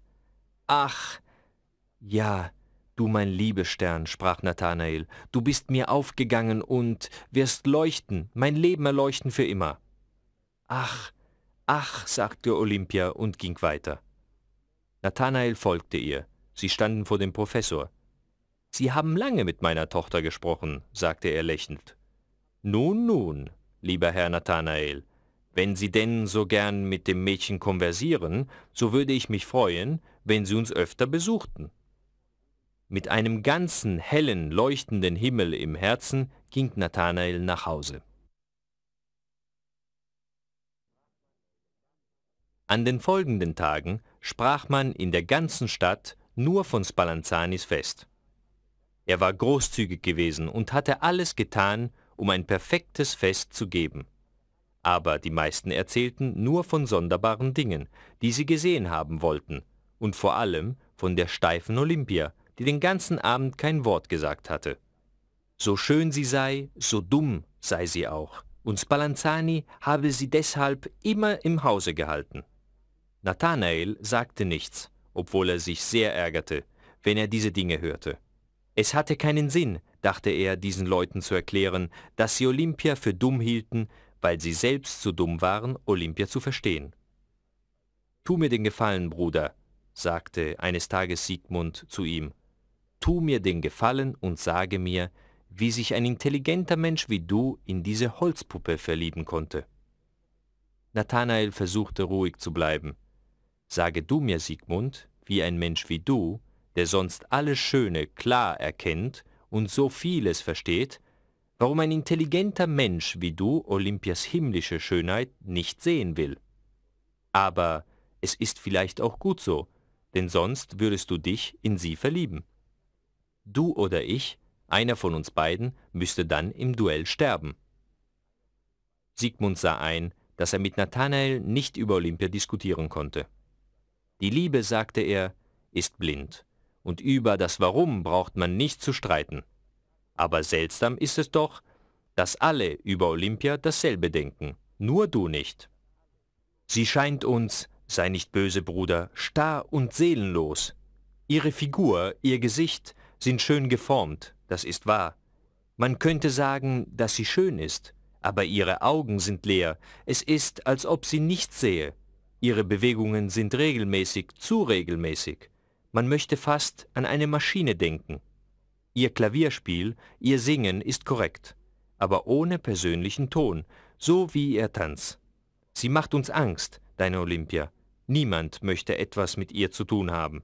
ach, ja, Du mein Liebestern, sprach Nathanael, du bist mir aufgegangen und wirst leuchten, mein Leben erleuchten für immer. Ach, ach, sagte Olympia und ging weiter. Nathanael folgte ihr. Sie standen vor dem Professor. Sie haben lange mit meiner Tochter gesprochen, sagte er lächelnd. Nun, nun, lieber Herr Nathanael, wenn Sie denn so gern mit dem Mädchen konversieren, so würde ich mich freuen, wenn Sie uns öfter besuchten. Mit einem ganzen hellen, leuchtenden Himmel im Herzen ging Nathanael nach Hause. An den folgenden Tagen sprach man in der ganzen Stadt nur von Spallanzanis Fest. Er war großzügig gewesen und hatte alles getan, um ein perfektes Fest zu geben. Aber die meisten erzählten nur von sonderbaren Dingen, die sie gesehen haben wollten, und vor allem von der steifen Olympia, die den ganzen Abend kein Wort gesagt hatte. So schön sie sei, so dumm sei sie auch, und Spallanzani habe sie deshalb immer im Hause gehalten. Nathanael sagte nichts, obwohl er sich sehr ärgerte, wenn er diese Dinge hörte. Es hatte keinen Sinn, dachte er, diesen Leuten zu erklären, dass sie Olympia für dumm hielten, weil sie selbst zu dumm waren, Olympia zu verstehen. Tu mir den Gefallen, Bruder, sagte eines Tages Siegmund zu ihm tu mir den Gefallen und sage mir, wie sich ein intelligenter Mensch wie du in diese Holzpuppe verlieben konnte. Nathanael versuchte ruhig zu bleiben. Sage du mir, Sigmund, wie ein Mensch wie du, der sonst alles Schöne klar erkennt und so vieles versteht, warum ein intelligenter Mensch wie du Olympias himmlische Schönheit nicht sehen will. Aber es ist vielleicht auch gut so, denn sonst würdest du dich in sie verlieben. Du oder ich, einer von uns beiden, müsste dann im Duell sterben. Sigmund sah ein, dass er mit Nathanael nicht über Olympia diskutieren konnte. Die Liebe, sagte er, ist blind, und über das Warum braucht man nicht zu streiten. Aber seltsam ist es doch, dass alle über Olympia dasselbe denken, nur du nicht. Sie scheint uns, sei nicht böse Bruder, starr und seelenlos. Ihre Figur, ihr Gesicht, sind schön geformt, das ist wahr. Man könnte sagen, dass sie schön ist, aber ihre Augen sind leer, es ist, als ob sie nichts sehe. Ihre Bewegungen sind regelmäßig, zu regelmäßig. Man möchte fast an eine Maschine denken. Ihr Klavierspiel, ihr Singen ist korrekt, aber ohne persönlichen Ton, so wie ihr Tanz. Sie macht uns Angst, deine Olympia. Niemand möchte etwas mit ihr zu tun haben.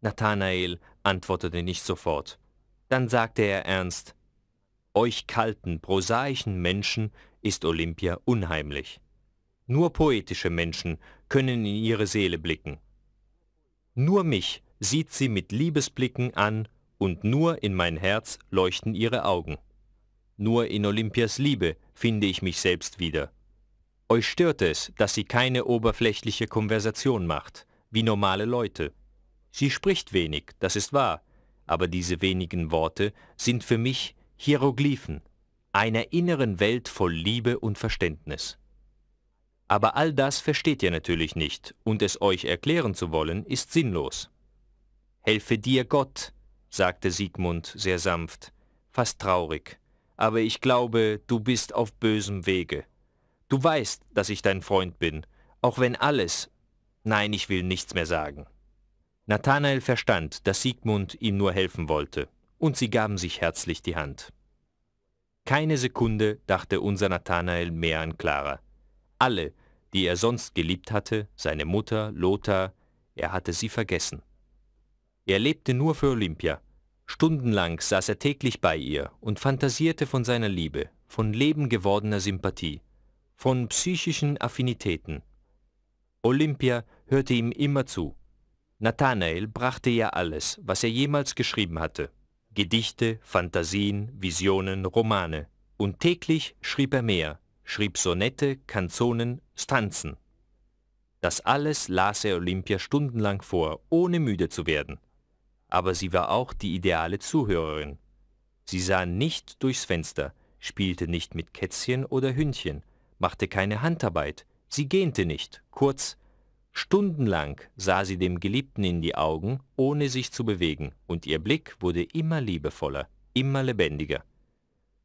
Nathanael antwortete nicht sofort. Dann sagte er ernst, Euch kalten, prosaischen Menschen ist Olympia unheimlich. Nur poetische Menschen können in ihre Seele blicken. Nur mich sieht sie mit Liebesblicken an und nur in mein Herz leuchten ihre Augen. Nur in Olympias Liebe finde ich mich selbst wieder. Euch stört es, dass sie keine oberflächliche Konversation macht, wie normale Leute. Sie spricht wenig, das ist wahr, aber diese wenigen Worte sind für mich Hieroglyphen, einer inneren Welt voll Liebe und Verständnis. Aber all das versteht ihr natürlich nicht, und es euch erklären zu wollen, ist sinnlos. Helfe dir Gott, sagte Siegmund sehr sanft, fast traurig, aber ich glaube, du bist auf bösem Wege. Du weißt, dass ich dein Freund bin, auch wenn alles... Nein, ich will nichts mehr sagen. Nathanael verstand, dass Siegmund ihm nur helfen wollte, und sie gaben sich herzlich die Hand. Keine Sekunde dachte unser Nathanael mehr an Clara. Alle, die er sonst geliebt hatte, seine Mutter, Lothar, er hatte sie vergessen. Er lebte nur für Olympia. Stundenlang saß er täglich bei ihr und fantasierte von seiner Liebe, von Leben gewordener Sympathie, von psychischen Affinitäten. Olympia hörte ihm immer zu, Nathanael brachte ihr alles, was er jemals geschrieben hatte. Gedichte, Fantasien, Visionen, Romane. Und täglich schrieb er mehr, schrieb Sonette, Kanzonen, Stanzen. Das alles las er Olympia stundenlang vor, ohne müde zu werden. Aber sie war auch die ideale Zuhörerin. Sie sah nicht durchs Fenster, spielte nicht mit Kätzchen oder Hündchen, machte keine Handarbeit, sie gähnte nicht, kurz, Stundenlang sah sie dem Geliebten in die Augen, ohne sich zu bewegen, und ihr Blick wurde immer liebevoller, immer lebendiger.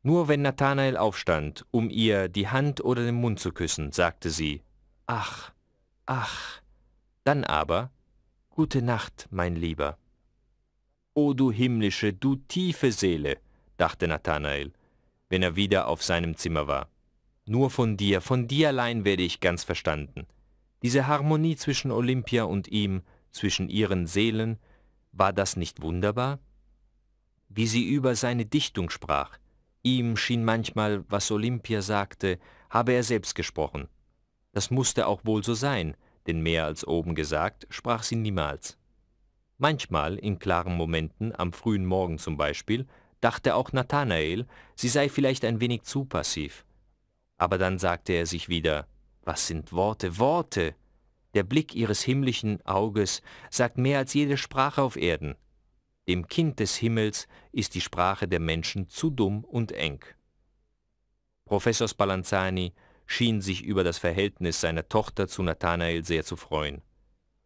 Nur wenn Nathanael aufstand, um ihr die Hand oder den Mund zu küssen, sagte sie, Ach, ach, dann aber, Gute Nacht, mein Lieber. O du himmlische, du tiefe Seele, dachte Nathanael, wenn er wieder auf seinem Zimmer war. Nur von dir, von dir allein werde ich ganz verstanden. Diese Harmonie zwischen Olympia und ihm, zwischen ihren Seelen, war das nicht wunderbar? Wie sie über seine Dichtung sprach, ihm schien manchmal, was Olympia sagte, habe er selbst gesprochen. Das musste auch wohl so sein, denn mehr als oben gesagt sprach sie niemals. Manchmal, in klaren Momenten, am frühen Morgen zum Beispiel, dachte auch Nathanael, sie sei vielleicht ein wenig zu passiv. Aber dann sagte er sich wieder, was sind Worte? Worte! Der Blick ihres himmlischen Auges sagt mehr als jede Sprache auf Erden. Dem Kind des Himmels ist die Sprache der Menschen zu dumm und eng. Professor Spallanzani schien sich über das Verhältnis seiner Tochter zu Nathanael sehr zu freuen.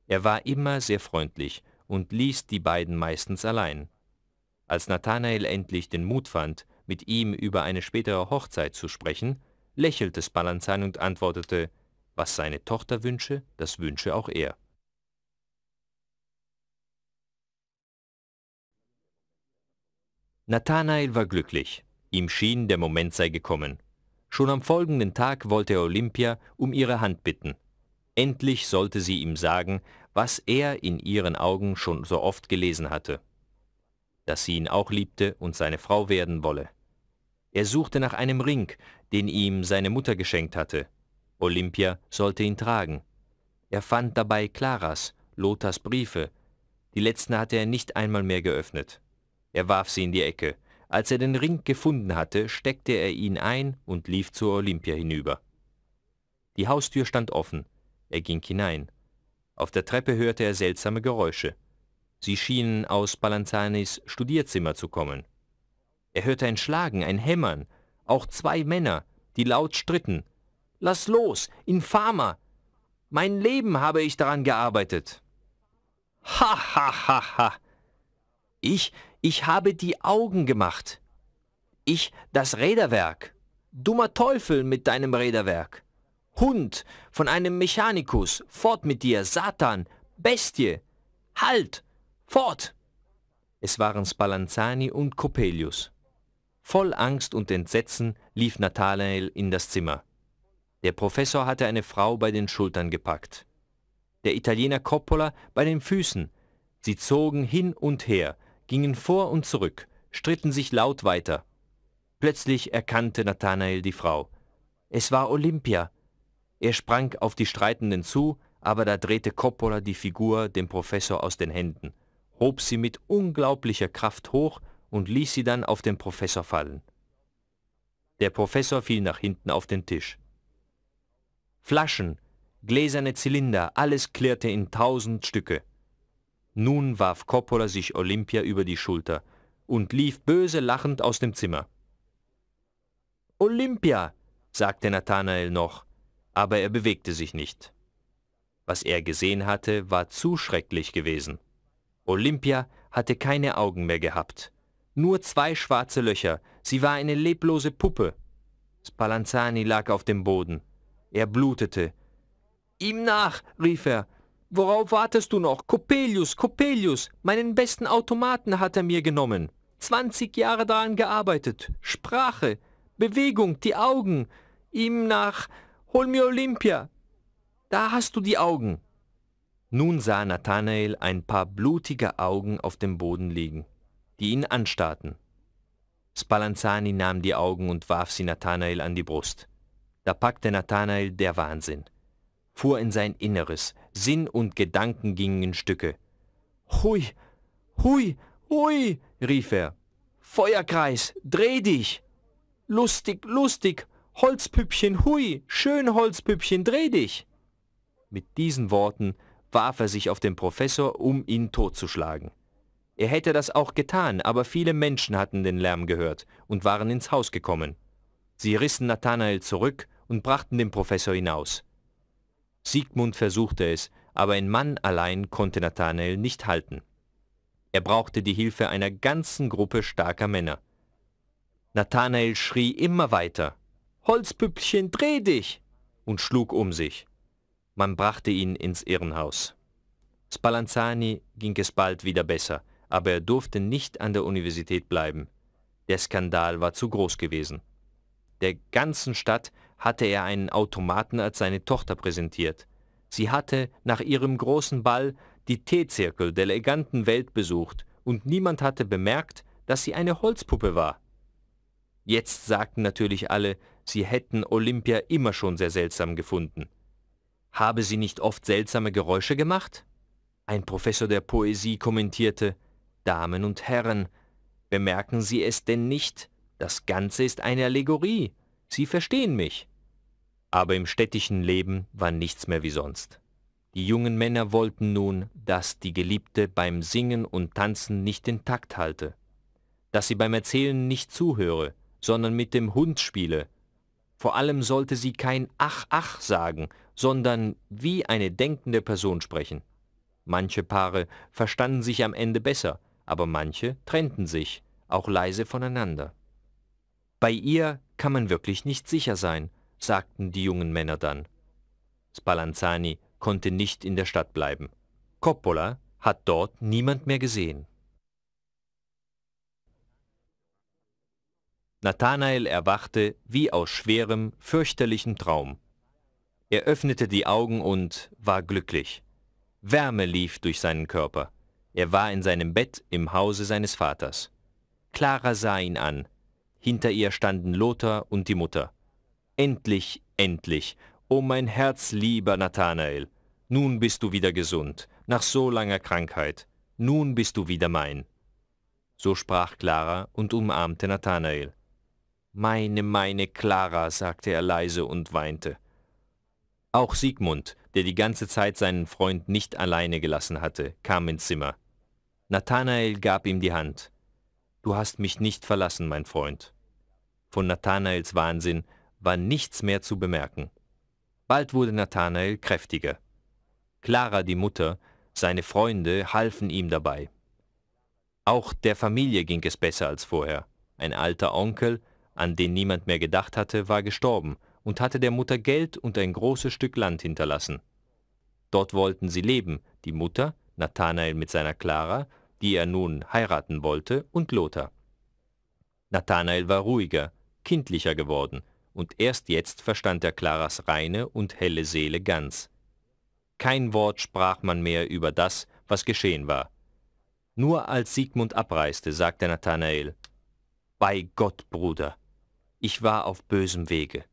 Er war immer sehr freundlich und ließ die beiden meistens allein. Als Nathanael endlich den Mut fand, mit ihm über eine spätere Hochzeit zu sprechen, lächelte Spalanzan und antwortete, was seine Tochter wünsche, das wünsche auch er. Nathanael war glücklich. Ihm schien, der Moment sei gekommen. Schon am folgenden Tag wollte er Olympia um ihre Hand bitten. Endlich sollte sie ihm sagen, was er in ihren Augen schon so oft gelesen hatte. Dass sie ihn auch liebte und seine Frau werden wolle. Er suchte nach einem Ring, den ihm seine Mutter geschenkt hatte. Olympia sollte ihn tragen. Er fand dabei Claras, Lothars Briefe. Die letzten hatte er nicht einmal mehr geöffnet. Er warf sie in die Ecke. Als er den Ring gefunden hatte, steckte er ihn ein und lief zur Olympia hinüber. Die Haustür stand offen. Er ging hinein. Auf der Treppe hörte er seltsame Geräusche. Sie schienen aus Balanzanis Studierzimmer zu kommen. Er hörte ein Schlagen, ein Hämmern, auch zwei Männer, die laut stritten. Lass los, infamer! Mein Leben habe ich daran gearbeitet. Ha, ha, ha, ha! Ich, ich habe die Augen gemacht. Ich, das Räderwerk. Dummer Teufel mit deinem Räderwerk. Hund, von einem Mechanikus, fort mit dir, Satan, Bestie. Halt, fort! Es waren Spallanzani und Coppelius. Voll Angst und Entsetzen lief Nathanael in das Zimmer. Der Professor hatte eine Frau bei den Schultern gepackt. Der Italiener Coppola bei den Füßen. Sie zogen hin und her, gingen vor und zurück, stritten sich laut weiter. Plötzlich erkannte Nathanael die Frau. Es war Olympia. Er sprang auf die Streitenden zu, aber da drehte Coppola die Figur dem Professor aus den Händen, hob sie mit unglaublicher Kraft hoch und ließ sie dann auf den Professor fallen. Der Professor fiel nach hinten auf den Tisch. Flaschen, gläserne Zylinder, alles klirrte in tausend Stücke. Nun warf Coppola sich Olympia über die Schulter und lief böse lachend aus dem Zimmer. Olympia, sagte Nathanael noch, aber er bewegte sich nicht. Was er gesehen hatte, war zu schrecklich gewesen. Olympia hatte keine Augen mehr gehabt. Nur zwei schwarze Löcher. Sie war eine leblose Puppe. Spallanzani lag auf dem Boden. Er blutete. Ihm nach, rief er. Worauf wartest du noch? Coppelius, Coppelius, meinen besten Automaten hat er mir genommen. 20 Jahre daran gearbeitet. Sprache, Bewegung, die Augen. Ihm nach, hol mir Olympia. Da hast du die Augen. Nun sah Nathanael ein paar blutige Augen auf dem Boden liegen die ihn anstarrten. Spallanzani nahm die Augen und warf sie Nathanael an die Brust. Da packte Nathanael der Wahnsinn, fuhr in sein Inneres, Sinn und Gedanken gingen in Stücke. Hui, hui, hui, rief er. Feuerkreis, dreh dich! Lustig, lustig, Holzpüppchen, hui, schön Holzpüppchen, dreh dich! Mit diesen Worten warf er sich auf den Professor, um ihn totzuschlagen. Er hätte das auch getan, aber viele Menschen hatten den Lärm gehört und waren ins Haus gekommen. Sie rissen Nathanael zurück und brachten den Professor hinaus. Siegmund versuchte es, aber ein Mann allein konnte Nathanael nicht halten. Er brauchte die Hilfe einer ganzen Gruppe starker Männer. Nathanael schrie immer weiter, Holzpüppchen, dreh dich! und schlug um sich. Man brachte ihn ins Irrenhaus. Spallanzani ging es bald wieder besser aber er durfte nicht an der Universität bleiben. Der Skandal war zu groß gewesen. Der ganzen Stadt hatte er einen Automaten als seine Tochter präsentiert. Sie hatte nach ihrem großen Ball die Teezirkel der eleganten Welt besucht und niemand hatte bemerkt, dass sie eine Holzpuppe war. Jetzt sagten natürlich alle, sie hätten Olympia immer schon sehr seltsam gefunden. Habe sie nicht oft seltsame Geräusche gemacht? Ein Professor der Poesie kommentierte, Damen und Herren, bemerken Sie es denn nicht, das Ganze ist eine Allegorie, Sie verstehen mich. Aber im städtischen Leben war nichts mehr wie sonst. Die jungen Männer wollten nun, dass die Geliebte beim Singen und Tanzen nicht den Takt halte, dass sie beim Erzählen nicht zuhöre, sondern mit dem Hund spiele. Vor allem sollte sie kein Ach, ach sagen, sondern wie eine denkende Person sprechen. Manche Paare verstanden sich am Ende besser, aber manche trennten sich, auch leise voneinander. Bei ihr kann man wirklich nicht sicher sein, sagten die jungen Männer dann. Spallanzani konnte nicht in der Stadt bleiben. Coppola hat dort niemand mehr gesehen. Nathanael erwachte wie aus schwerem, fürchterlichem Traum. Er öffnete die Augen und war glücklich. Wärme lief durch seinen Körper. Er war in seinem Bett im Hause seines Vaters. Clara sah ihn an. Hinter ihr standen Lothar und die Mutter. Endlich, endlich, o oh mein herzlieber Nathanael, nun bist du wieder gesund, nach so langer Krankheit, nun bist du wieder mein. So sprach Clara und umarmte Nathanael. Meine, meine Clara, sagte er leise und weinte. Auch Siegmund, der die ganze Zeit seinen Freund nicht alleine gelassen hatte, kam ins Zimmer. Nathanael gab ihm die Hand. Du hast mich nicht verlassen, mein Freund. Von Nathanaels Wahnsinn war nichts mehr zu bemerken. Bald wurde Nathanael kräftiger. Clara, die Mutter, seine Freunde halfen ihm dabei. Auch der Familie ging es besser als vorher. Ein alter Onkel, an den niemand mehr gedacht hatte, war gestorben und hatte der Mutter Geld und ein großes Stück Land hinterlassen. Dort wollten sie leben, die Mutter, Nathanael mit seiner Clara, die er nun heiraten wollte, und Lothar. Nathanael war ruhiger, kindlicher geworden, und erst jetzt verstand er Claras reine und helle Seele ganz. Kein Wort sprach man mehr über das, was geschehen war. Nur als Siegmund abreiste, sagte Nathanael, Bei Gott, Bruder, ich war auf bösem Wege,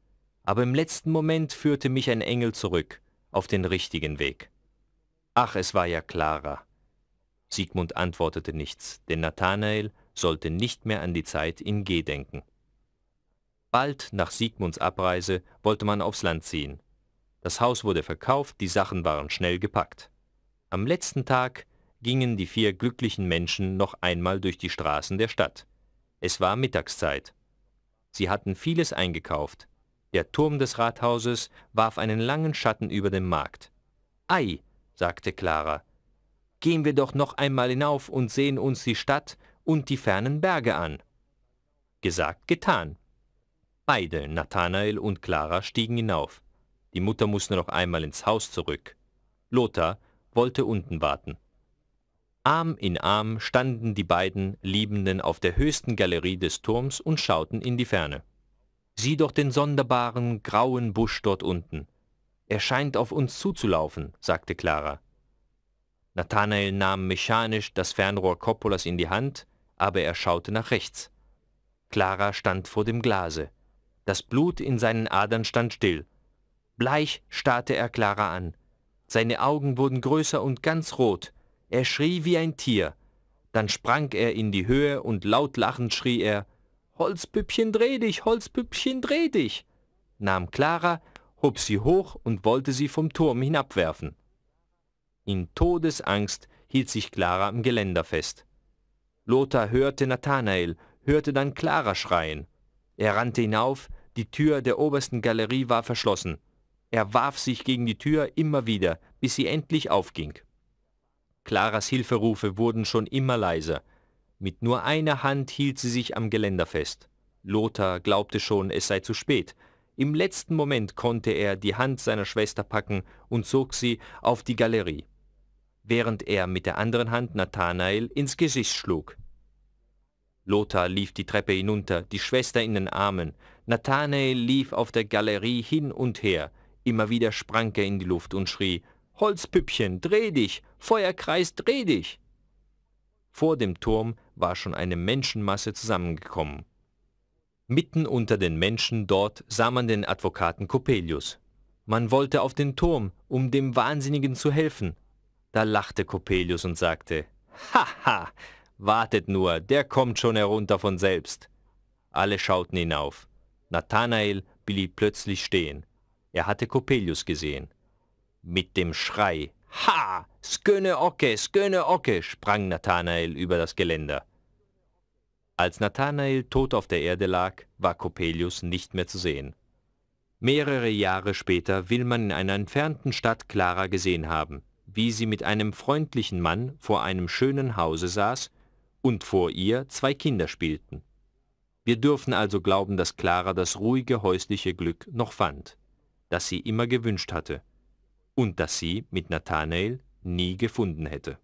aber im letzten Moment führte mich ein Engel zurück, auf den richtigen Weg. Ach, es war ja Clara. Siegmund antwortete nichts, denn Nathanael sollte nicht mehr an die Zeit in G denken. Bald nach Siegmunds Abreise wollte man aufs Land ziehen. Das Haus wurde verkauft, die Sachen waren schnell gepackt. Am letzten Tag gingen die vier glücklichen Menschen noch einmal durch die Straßen der Stadt. Es war Mittagszeit. Sie hatten vieles eingekauft. Der Turm des Rathauses warf einen langen Schatten über den Markt. Ei, sagte Clara. Gehen wir doch noch einmal hinauf und sehen uns die Stadt und die fernen Berge an. Gesagt, getan. Beide, Nathanael und Clara, stiegen hinauf. Die Mutter musste noch einmal ins Haus zurück. Lothar wollte unten warten. Arm in Arm standen die beiden Liebenden auf der höchsten Galerie des Turms und schauten in die Ferne. Sieh doch den sonderbaren grauen Busch dort unten. Er scheint auf uns zuzulaufen, sagte Clara. Nathanael nahm mechanisch das Fernrohr Coppolas in die Hand, aber er schaute nach rechts. Clara stand vor dem Glase. Das Blut in seinen Adern stand still. Bleich starrte er Clara an. Seine Augen wurden größer und ganz rot. Er schrie wie ein Tier. Dann sprang er in die Höhe und laut lachend schrie er, Holzpüppchen dreh dich, Holzpüppchen dreh dich, nahm Clara hob sie hoch und wollte sie vom Turm hinabwerfen. In Todesangst hielt sich Clara am Geländer fest. Lothar hörte Nathanael, hörte dann Clara schreien. Er rannte hinauf, die Tür der obersten Galerie war verschlossen. Er warf sich gegen die Tür immer wieder, bis sie endlich aufging. Claras Hilferufe wurden schon immer leiser. Mit nur einer Hand hielt sie sich am Geländer fest. Lothar glaubte schon, es sei zu spät, im letzten Moment konnte er die Hand seiner Schwester packen und zog sie auf die Galerie, während er mit der anderen Hand Nathanael ins Gesicht schlug. Lothar lief die Treppe hinunter, die Schwester in den Armen. Nathanael lief auf der Galerie hin und her. Immer wieder sprang er in die Luft und schrie, Holzpüppchen, dreh dich! Feuerkreis, dreh dich! Vor dem Turm war schon eine Menschenmasse zusammengekommen. Mitten unter den Menschen dort sah man den Advokaten Coppelius. Man wollte auf den Turm, um dem Wahnsinnigen zu helfen. Da lachte Coppelius und sagte, Haha, wartet nur, der kommt schon herunter von selbst. Alle schauten hinauf. Nathanael blieb plötzlich stehen. Er hatte Coppelius gesehen. Mit dem Schrei, Ha, skönne Ocke, skönne Ocke, sprang Nathanael über das Geländer. Als Nathanael tot auf der Erde lag, war Coppelius nicht mehr zu sehen. Mehrere Jahre später will man in einer entfernten Stadt Clara gesehen haben, wie sie mit einem freundlichen Mann vor einem schönen Hause saß und vor ihr zwei Kinder spielten. Wir dürfen also glauben, dass Clara das ruhige häusliche Glück noch fand, das sie immer gewünscht hatte und das sie mit Nathanael nie gefunden hätte.